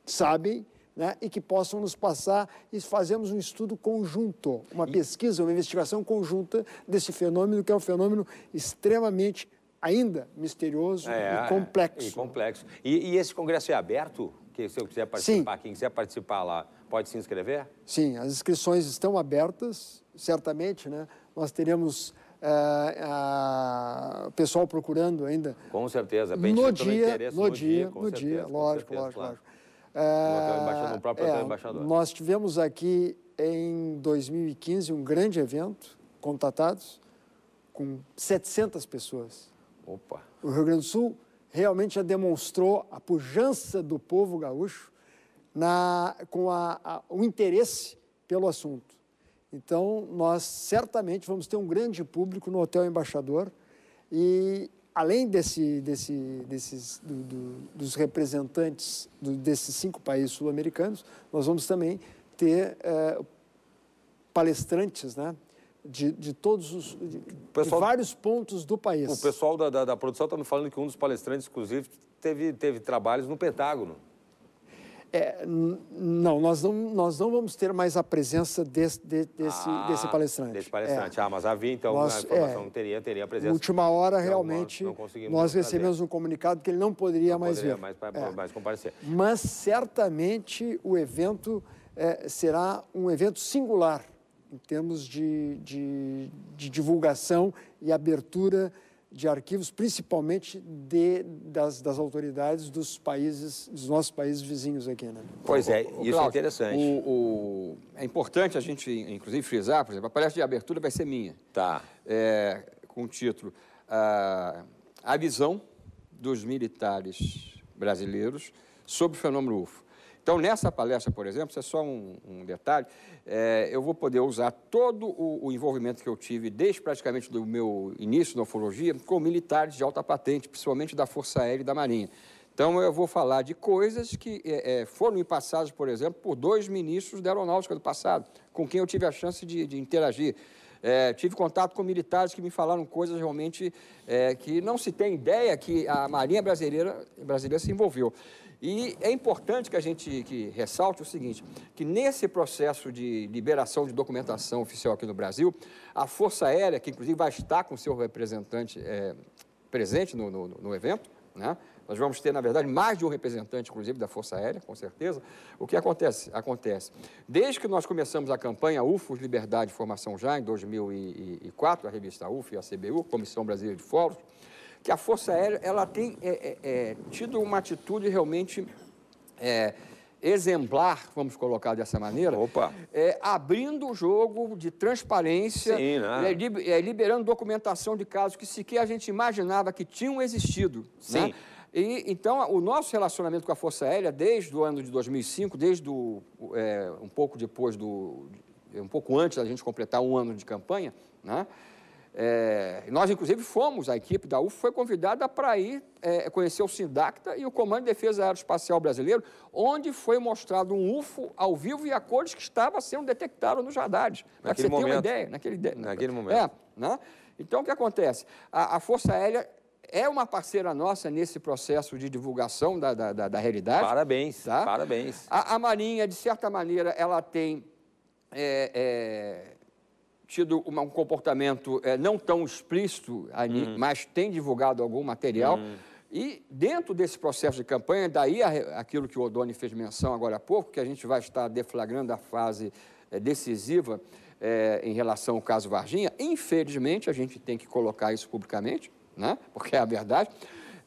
sabem né, e que possam nos passar e fazermos um estudo conjunto, uma e... pesquisa, uma investigação conjunta desse fenômeno, que é um fenômeno extremamente ainda misterioso é, e complexo. E complexo. E, e esse congresso é aberto? que se eu quiser participar, Sim. quem quiser participar lá, pode se inscrever? Sim, as inscrições estão abertas, certamente, né? Nós teremos o uh, eh, pessoal procurando ainda. Com certeza, bem no dia, no, no dia, dia no certeza, dia, lógico, certeza, lógico, claro. lógico. Uh, no, eh, próprio é, embaixador. Nós tivemos aqui em 2015 um grande evento, contatados, com 700 pessoas. Opa! O Rio Grande do Sul realmente já demonstrou a pujança do povo gaúcho na, com a, a, o interesse pelo assunto. Então, nós certamente vamos ter um grande público no Hotel Embaixador e, além desse, desse, desses, do, do, dos representantes do, desses cinco países sul-americanos, nós vamos também ter é, palestrantes, né? de, de todos os de, pessoal, de vários pontos do país. O pessoal da, da, da produção está me falando que um dos palestrantes, inclusive, teve, teve trabalhos no Pentágono. É, não, nós não, nós não vamos ter mais a presença desse, de, desse, ah, desse palestrante. Desse é. palestrante. É. Ah, mas havia então nós, a é, informação, é, teria, teria a presença. Última hora, então, realmente, nós recebemos fazer. um comunicado que ele não poderia mais poderia vir. Mais, é. mais comparecer. Mas certamente o evento é, será um evento singular em termos de, de, de divulgação e abertura de arquivos, principalmente de, das, das, autoridades dos países, dos nossos países vizinhos aqui, né? Pois é, é o, o, isso Cláudio, é interessante. O, é importante a gente, inclusive, frisar, por exemplo, a palestra de abertura vai ser minha. Tá. É, com o título a, a visão dos militares brasileiros sobre o fenômeno UFO. Então, nessa palestra, por exemplo, isso é só um, um detalhe, é, eu vou poder usar todo o, o, envolvimento que eu tive, desde praticamente do meu início na ufologia, com militares de alta patente, principalmente da Força Aérea e da Marinha. Então, eu vou falar de coisas que é, é foram me passadas, por exemplo, por dois ministros da aeronáutica do passado, com quem eu tive a chance de, de interagir. É, tive contato com militares que me falaram coisas realmente é, que não se tem ideia que a Marinha Brasileira, brasileira se envolveu. E é importante que a gente que ressalte o seguinte, que nesse processo de liberação de documentação oficial aqui no Brasil, a Força Aérea, que inclusive vai estar com seu representante é, presente no, no, no evento, né? Nós vamos ter, na verdade, mais de um representante, inclusive, da Força Aérea, com certeza. O que acontece? Acontece. Desde que nós começamos a campanha UFOS Liberdade e Formação Já, em 2004, a revista UFO e a CBU, Comissão Brasileira de Fóruns, que a Força Aérea ela tem é, é, é tido uma atitude realmente é, exemplar, vamos colocar dessa maneira, é, abrindo o jogo de transparência, Sim, né? É, é, liberando documentação de casos que sequer a gente imaginava que tinham existido. Né? Sim. Né? E, então, o nosso relacionamento com a Força Aérea, desde o ano de 2005, desde o, um pouco depois do... um pouco antes da gente completar um ano de campanha, né? É, nós, inclusive, fomos, a equipe da UFO foi convidada para ir é, conhecer o Sindacta e o Comando de Defesa Aeroespacial Brasileiro, onde foi mostrado um UFO ao vivo e a cores que estava sendo detectado nos radares. Para você momento, uma ideia. Naquele, naquele momento. É, né? Então, o que acontece? A, a, Força Aérea é uma parceira nossa nesse processo de divulgação da, da, da, da realidade. Parabéns, tá? parabéns. A, a, Marinha, de certa maneira, ela tem... É, é tido uma, um comportamento é, não tão explícito, ali, uhum. mas tem divulgado algum material. Uhum. E dentro desse processo de campanha, daí a, aquilo que o Odoni fez menção agora há pouco, que a gente vai estar deflagrando a fase é, decisiva é, em relação ao caso Varginha. Infelizmente, a gente tem que colocar isso publicamente, né? porque é a verdade.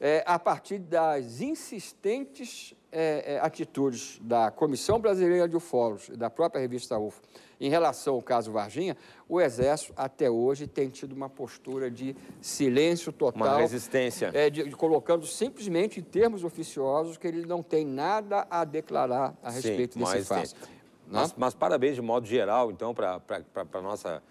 É, a partir das insistentes é, é, atitudes da Comissão Brasileira de Ufólogos e da própria revista UFO em relação ao caso Varginha, o Exército até hoje tem tido uma postura de silêncio total. Uma resistência. É, de, de, colocando simplesmente em termos oficiosos que ele não tem nada a declarar a respeito Sim, desse fato. Mas, mas, parabéns de modo geral, então, para a nossa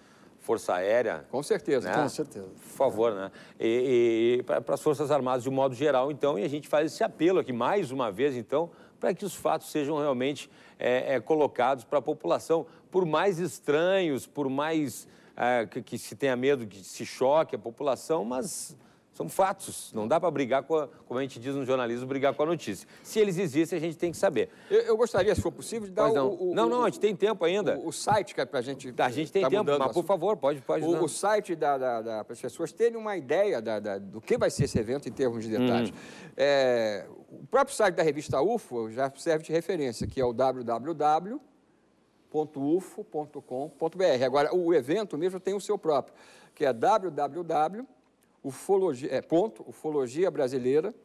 Força Aérea. Com certeza, né? com certeza. Por favor, é. né? E, e para as Forças Armadas de um modo geral, então, e a gente faz esse apelo aqui mais uma vez, então, para que os fatos sejam realmente é, é, colocados para a população, por mais estranhos, por mais é, que, que se tenha medo, que se choque a população, mas são fatos. Não dá para brigar com, a, como a gente diz no jornalismo, brigar com a notícia. Se eles existem, a gente tem que saber. Eu, eu gostaria, se for possível, de dar não. O, o, Não, não, a gente tem tempo ainda. O, o site que é para a gente. A gente tem tá tempo, mas por favor, pode, pode. O, o site da, da, da para as pessoas terem uma ideia da, da, do que vai ser esse evento em termos de detalhes. Hum. É, o próprio site da revista UFO já serve de referência, que é o www.ufo.com.br. Agora, o evento mesmo tem o seu próprio, que é www ufologia, é, ponto, ufologiabrasileira.com.br.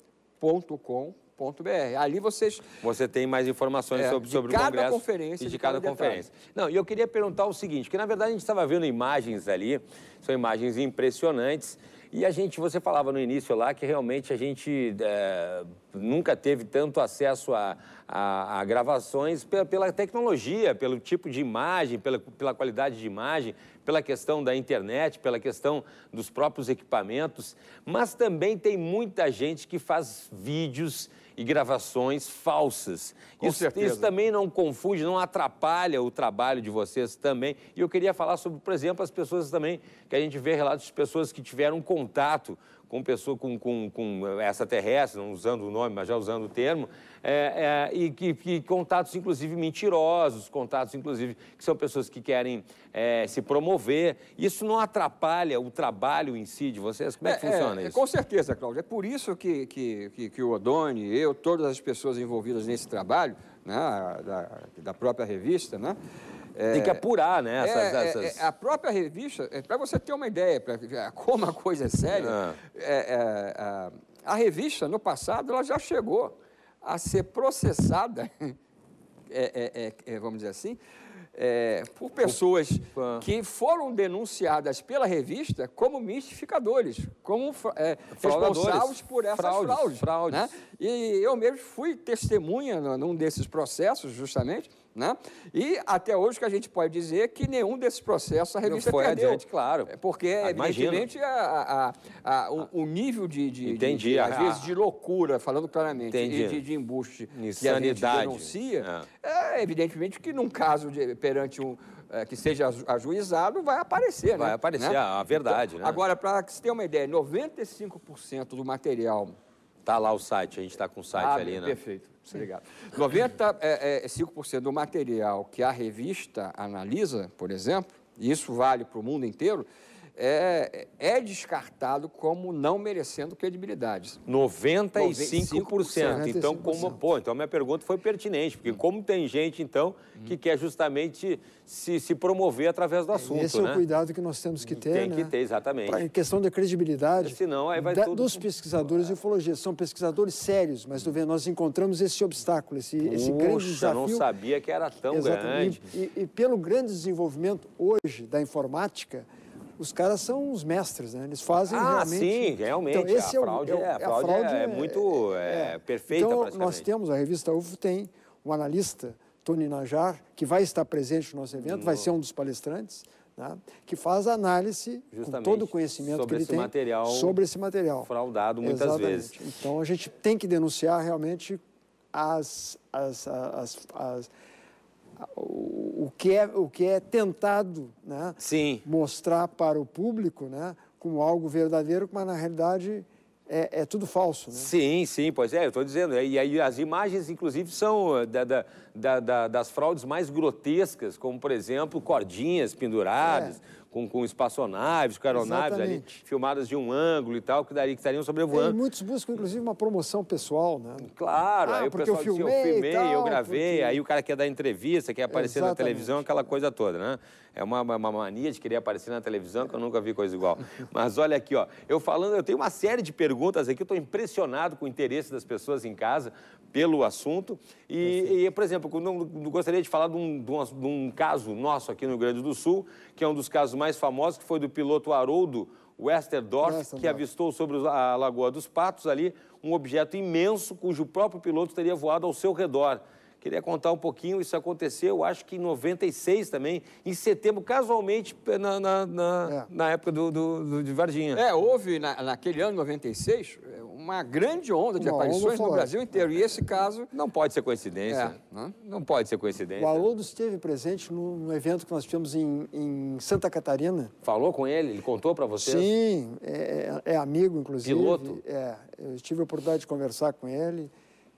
Ali vocês. Você tem mais informações é, sobre, sobre o Congresso. Conferência, e de, de cada, cada conferência. Não, e eu queria perguntar o seguinte: que na verdade a gente estava vendo imagens ali, são imagens impressionantes. E a gente, você falava no início lá que realmente a gente é, nunca teve tanto acesso a, a, a gravações pela, pela, tecnologia, pelo tipo de imagem, pela, pela qualidade de imagem, pela questão da internet, pela questão dos próprios equipamentos. Mas também tem muita gente que faz vídeos e gravações falsas. Com isso, certeza. isso também não confunde, não atrapalha o trabalho de vocês também. E eu queria falar sobre, por exemplo, as pessoas também, que a gente vê relatos de pessoas que tiveram contato com pessoa com, com, com eh, terrestre, não usando o nome, mas já usando o termo, é, é, e que, que, contatos, inclusive, mentirosos, contatos, inclusive, que são pessoas que querem é, se promover. Isso não atrapalha o trabalho em si de vocês? Como é que é, é, funciona é, isso? Com certeza, Cláudio. É por isso que, que, que, que o Odone, eu, todas as pessoas envolvidas nesse trabalho, né, da, da própria revista, né? É, Tem que apurar, né? Essas, é, essas... a própria revista, para você ter uma ideia, pra, como a coisa é séria, ah. a, a revista, no passado, ela já chegou a ser processada, é, é, é, é, vamos dizer assim, é, por pessoas que foram denunciadas pela revista como mistificadores, como responsáveis por essas fraudes. fraudes, né? fraudes. Né? E eu mesmo fui testemunha num desses processos, justamente, né? E até hoje que a gente pode dizer é que nenhum desses processos a revista não foi perdeu. adiante, claro. É, porque, ah, Imagino. evidentemente, a, a, a, o, o, nível de, de, de, de às vezes, de loucura, falando claramente, e de, de embuste Insanidade. que a gente denuncia, é. é. evidentemente que num caso de, perante um, é, que seja ajuizado, vai aparecer, né? Vai né? aparecer né? a verdade, então, né? Agora, para que se tenha uma ideia, 95% do material Está lá o site, a gente está com o site ah, ali, né? Perfeito, obrigado. 95% é, é, é, do material que a revista analisa, por exemplo, e isso vale para o mundo inteiro, é, é descartado como não merecendo credibilidade. 95%. 95%. Então, como, pô, então minha pergunta foi pertinente, porque como tem gente, então, que quer justamente se, se promover através do é, assunto, Esse né? é o né? cuidado que nós temos que ter, Tem né? que ter, exatamente. em questão da credibilidade Senão, aí vai da, tudo... dos pesquisadores de ufologia. São pesquisadores sérios, mas tu vê, nós encontramos esse obstáculo, esse, Puxa, esse grande desafio. não sabia que era tão exatamente. grande. E, e, e pelo grande desenvolvimento hoje da informática, os caras são os mestres, né? Eles fazem ah, realmente... sim, realmente. Então, esse a, é o, é, é- a, fraude, é, é muito é, é, é. perfeita, Então, nós temos, a revista UFO tem um analista, Tony Najar, que vai estar presente no nosso evento, no... vai ser um dos palestrantes, né? que faz a análise Justamente, com todo o conhecimento que ele tem material sobre esse material. Fraudado muitas Exatamente. vezes. Então, a gente tem que denunciar realmente as, as, as, as o que é, o que é tentado né? Sim. mostrar para o público né? como algo verdadeiro, mas na realidade é, é tudo falso. Né? Sim, sim, pois é, eu estou dizendo. É, e aí as imagens, inclusive, são uh, da, da, da, das fraudes mais grotescas, como, por exemplo, cordinhas penduradas. É com, com espaçonaves, com aeronaves Exatamente. ali, filmadas de um ângulo e tal, que daria, que estariam sobrevoando. E muitos buscam, inclusive, uma promoção pessoal, né? Claro, ah, aí o pessoal assim, eu filmei, eu filmei, tal, eu gravei, porque... aí o cara quer dar entrevista, quer aparecer Exatamente. na televisão, aquela coisa toda, né? É uma, uma mania de querer aparecer na televisão que eu nunca vi coisa igual. Mas olha aqui, ó. Eu falando, eu tenho uma série de perguntas aqui, eu estou impressionado com o interesse das pessoas em casa pelo assunto. E, é e por exemplo, eu gostaria de falar de um, de, um, de um caso nosso aqui no Rio Grande do Sul, que é um dos casos mais famosos, que foi do piloto Haroldo Westerdorf, Westerdorf, que avistou sobre a Lagoa dos Patos ali um objeto imenso cujo próprio piloto teria voado ao seu redor. Queria contar um pouquinho, isso aconteceu, acho que em 96 também, em setembro, casualmente, na, na, na, é. na época do, do, do, de Varginha. É, houve na, naquele ano, 96, uma grande onda de uma aparições onda no Brasil inteiro. E esse caso... Não pode ser coincidência. É. Né? Não? pode ser coincidência. O Haroldo esteve presente no, no, evento que nós tivemos em, em, Santa Catarina. Falou com ele? Ele contou para você? Sim, é, é, é amigo, inclusive. Piloto? É, eu tive a oportunidade de conversar com ele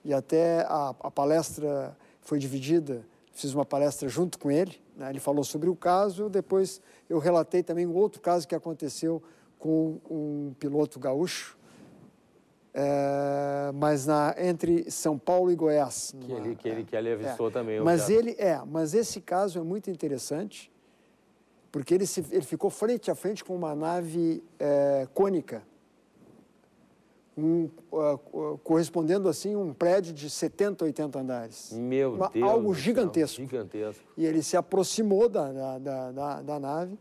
e até a, a palestra foi dividida, fiz uma palestra junto com ele, né? ele falou sobre o caso, depois eu relatei também um outro caso que aconteceu com um piloto gaúcho, é, mas na, entre São Paulo e Goiás. Que, ele, que, é, ele, que ele avistou é. também. Mas ele é, mas esse caso é muito interessante, porque ele, se, ele ficou frente a frente com uma nave é, cônica um, uh, correspondendo assim um prédio de 70, 80 andares. Meu Uma, Deus! Algo gigantesco. Não, gigantesco. E ele se aproximou da, da, da, da nave,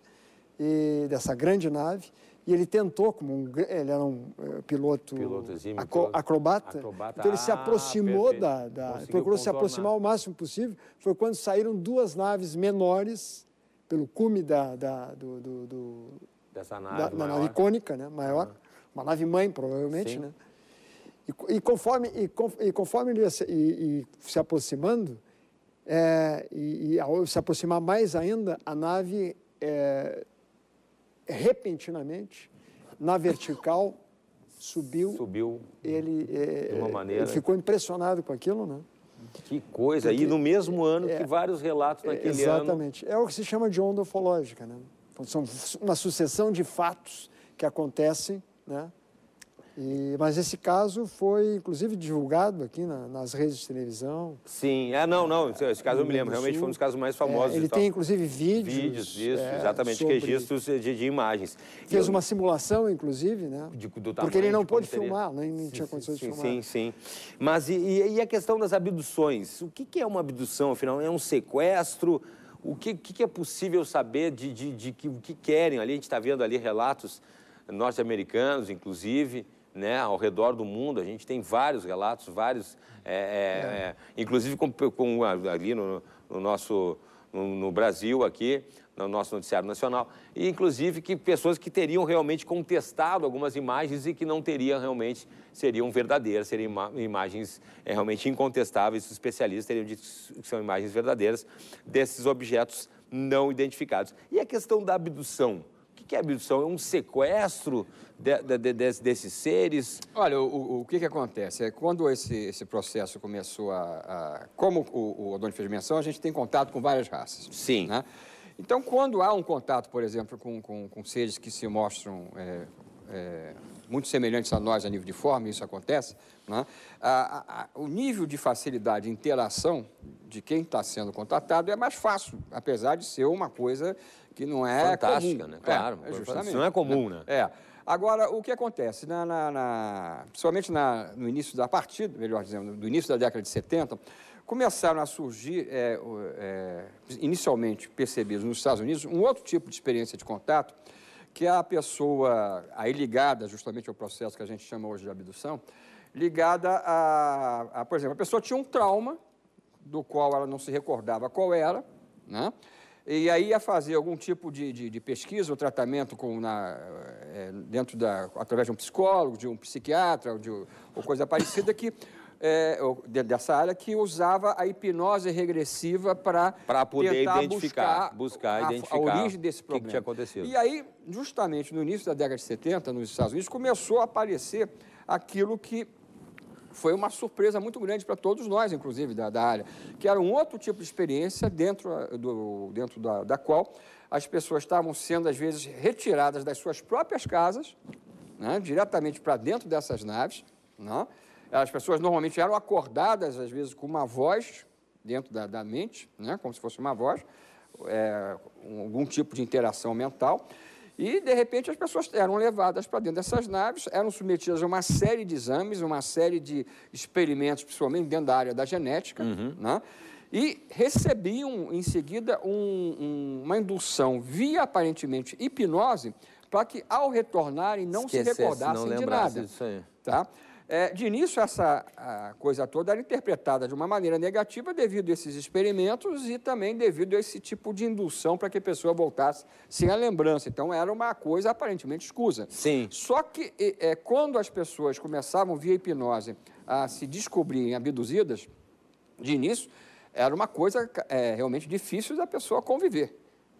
e, dessa grande nave, e ele tentou, como um, ele era um uh, piloto, piloto exime, acro, acrobata, acrobata, então ele se ah, aproximou ah, da, da procurou contornar. se aproximar o máximo possível. Foi quando saíram duas naves menores pelo cume da, da do, do, do, dessa nave, da, da nave icônica, né, maior uma nave-mãe, provavelmente, Sim. né? E, e, conforme, e, e conforme ele ia se, e, se aproximando, é, e, ao se aproximar mais ainda, a nave é, repentinamente, na vertical, subiu. Subiu. Ele, é, de uma maneira. Ele ficou impressionado com aquilo, né? Que coisa! Porque, e no mesmo é, ano que é, vários relatos daquele exatamente. ano. Exatamente. É o que se chama de onda ufológica, né? Então, são uma sucessão de fatos que acontecem né? E, mas esse caso foi, inclusive, divulgado aqui na, nas redes de televisão. Sim, é, não, não, esse caso eu me lembro, realmente foi um dos casos mais famosos. É, ele tem, inclusive, vídeos. Vídeos, isso, é, exatamente, registros de, de, imagens. Fez eu, uma simulação, inclusive, né? De, do tamanho, porque né? ele não pôde filmar, nem, nem sim, tinha condições sim, de filmar. Sim, sim. Mas e, e a questão das abduções? O que, que é uma abdução, afinal? É um sequestro? O que, que é possível saber de, de, de, de o que querem ali? A gente está vendo ali relatos norte-americanos, inclusive, né, ao redor do mundo. A gente tem vários relatos, vários, é, é, é inclusive com, com, ali no, no nosso no, no, Brasil aqui, no nosso noticiário nacional, e inclusive que pessoas que teriam realmente contestado algumas imagens e que não teriam realmente seriam verdadeiras, seriam ima imagens é, realmente incontestáveis. Os especialistas teriam dito que são imagens verdadeiras desses objetos não identificados. E a questão da abdução? que é abdução? É um sequestro de, de, de, desses seres? Olha, o, o que, que, acontece? É, quando esse, esse processo começou a, a Como o, o fez menção, a gente tem contato com várias raças. Sim. Né? Então, quando há um contato, por exemplo, com, com, com seres que se mostram é, é, muito semelhantes a nós a nível de forma, isso acontece, né? a, a, o nível de facilidade de interação de quem está sendo contatado é mais fácil, apesar de ser uma coisa que não é Fantástica, comum. né? É, claro, é, justamente. Isso não é comum, né? né? É. Agora, o que acontece? Na, na, na principalmente na, no início da partida, melhor dizendo, do início da década de 70, começaram a surgir, é, é, inicialmente percebidos nos Estados Unidos, um outro tipo de experiência de contato, que é a pessoa aí ligada justamente ao processo que a gente chama hoje de abdução, ligada a, a por exemplo, a pessoa tinha um trauma do qual ela não se recordava qual era, né? e aí ia fazer algum tipo de, de, de pesquisa ou tratamento com, na, é, dentro da, através de um psicólogo, de um psiquiatra, de, ou coisa parecida que é, eh, dentro dessa área que usava a hipnose regressiva para para poder identificar, buscar, buscar a, identificar a origem desse problema. Que, que tinha acontecido. E aí, justamente no início da década de 70, nos Estados Unidos, começou a aparecer aquilo que foi uma surpresa muito grande para todos nós, inclusive da, da, área, que era um outro tipo de experiência dentro, ah, do, dentro da, da qual as pessoas estavam sendo, às vezes, retiradas das suas próprias casas, né, diretamente para dentro dessas naves. Né? As pessoas normalmente eram acordadas, às vezes, com uma voz dentro da, da mente, né, como se fosse uma voz, é, algum tipo de interação mental. E, de repente, as pessoas eram levadas para dentro dessas naves, eram submetidas a uma série de exames, uma série de experimentos, principalmente dentro da área da genética, uhum. né? e recebiam, em seguida, um, um, uma indução via, aparentemente, hipnose, para que, ao retornarem, não Esquecesse, se recordassem não de nada. Isso aí. Tá? É, de início, essa coisa toda era interpretada de uma maneira negativa devido a esses experimentos e também devido a esse tipo de indução para que a pessoa voltasse sem a lembrança. Então, era uma coisa aparentemente escusa. Sim. Só que é, quando as pessoas começavam via hipnose a se descobrirem abduzidas, de início, era uma coisa é, realmente difícil da pessoa conviver.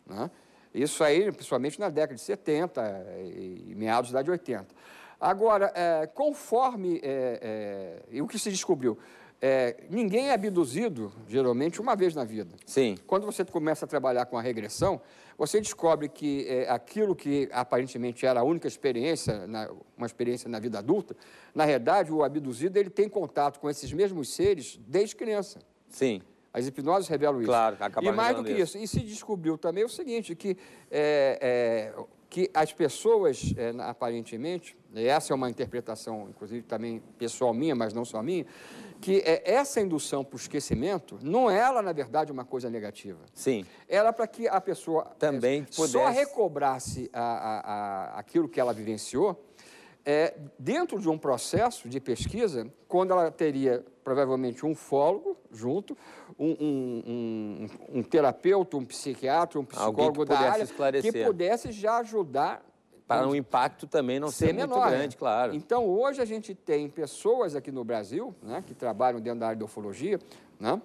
Né? Isso aí, principalmente na década de 70 é, e meados da de 80. Agora, é, conforme é, é, o que se descobriu, é, ninguém é abduzido, geralmente, uma vez na vida. Sim. Quando você começa a trabalhar com a regressão, você descobre que é, aquilo que aparentemente era a única experiência, na, uma experiência na vida adulta, na realidade, o abduzido ele tem contato com esses mesmos seres desde criança. Sim. As hipnoses revelam isso. Claro, acaba E mais do que isso. isso. E se descobriu também o seguinte, que é, que as pessoas, é, aparentemente, e essa é uma interpretação, inclusive, também pessoal minha, mas não só minha, que é essa indução para o esquecimento, não é ela, na verdade, uma coisa negativa. Sim. Ela é para que a pessoa também é, pudesse... só recobrasse a, a, a, aquilo que ela vivenciou é, dentro de um processo de pesquisa, quando ela teria provavelmente um fólogo junto, um, um, um, um terapeuta, um psiquiatra, um psicólogo da área, esclarecer. que pudesse já ajudar para um impacto também não ser, ser menor, muito né? grande, né? claro. Então, hoje a gente tem pessoas aqui no Brasil, né, que trabalham dentro da área de ufologia, né,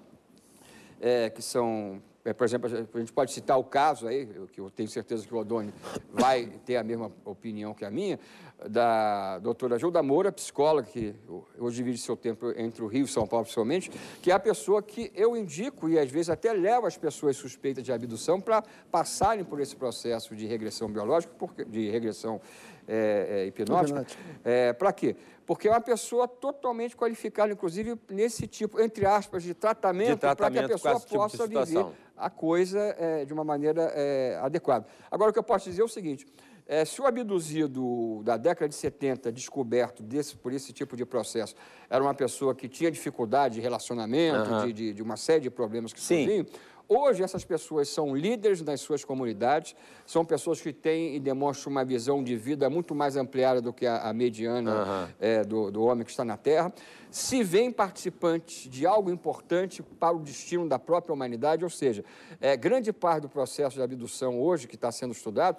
é, que são, é, por exemplo, a gente pode citar o caso aí, que eu tenho certeza que o Odone vai ter a mesma opinião que a minha, da doutora Gilda Moura, psicóloga, que hoje divide seu tempo entre o Rio e São Paulo, principalmente, que é a pessoa que eu indico e às vezes até levo as pessoas suspeitas de abdução para passarem por esse processo de regressão biológica, de regressão é, é, hipnótica. É, para quê? Porque é uma pessoa totalmente qualificada, inclusive nesse tipo, entre aspas, de tratamento, tratamento para que a pessoa tipo possa viver a coisa é, de uma maneira é, adequada. Agora, o que eu posso dizer é o seguinte é, se o abduzido da década de 70, descoberto desse, por esse tipo de processo, era uma pessoa que tinha dificuldade de relacionamento, uhum. de, de, de, uma série de problemas que surgiam, hoje essas pessoas são líderes nas suas comunidades, são pessoas que têm e demonstram uma visão de vida muito mais ampliada do que a, a mediana uhum. é, do, do homem que está na Terra, se veem participantes de algo importante para o destino da própria humanidade, ou seja, é, grande parte do processo de abdução hoje que está sendo estudado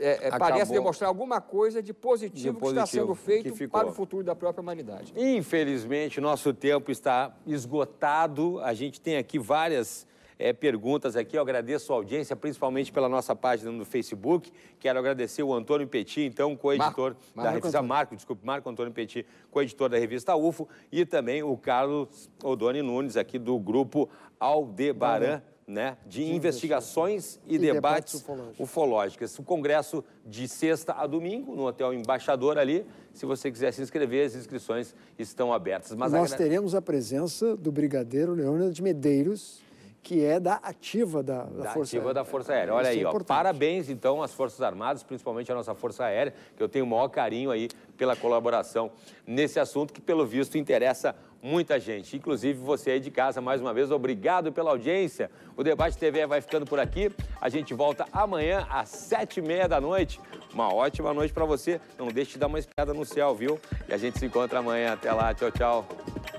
é, é, parece demonstrar alguma coisa de positivo, de positivo, que está sendo feito para o futuro da própria humanidade. Infelizmente, nosso tempo está esgotado. A gente tem aqui várias é, perguntas aqui. Eu agradeço a audiência, principalmente pela nossa página no Facebook. Quero agradecer o Antônio Petit, então, co-editor da revista Antônio. Marco, desculpe, Marco Antônio Petit, co-editor da revista UFO, e também o Carlos Odoni Nunes, aqui do grupo Aldebaran. Valeu né, de, de investigações e, e debates, debates ufológicos. O congresso de sexta a domingo, no Hotel Embaixador ali. Se você quiser se inscrever, as inscrições estão abertas. Mas Nós a... teremos a presença do brigadeiro Leônidas de Medeiros, que é da ativa da, da, da Força ativa Aérea. da Força Aérea. Olha Isso é aí, é ó, parabéns então às Forças Armadas, principalmente à nossa Força Aérea, que eu tenho o maior carinho aí pela colaboração nesse assunto que, pelo visto, interessa muita gente. Inclusive você aí de casa, mais uma vez, obrigado pela audiência. O Debate TV vai ficando por aqui. A gente volta amanhã às sete e meia da noite. Uma ótima noite para você. Não deixe de dar uma espiada no céu, viu? E a gente se encontra amanhã. Até lá. Tchau, tchau.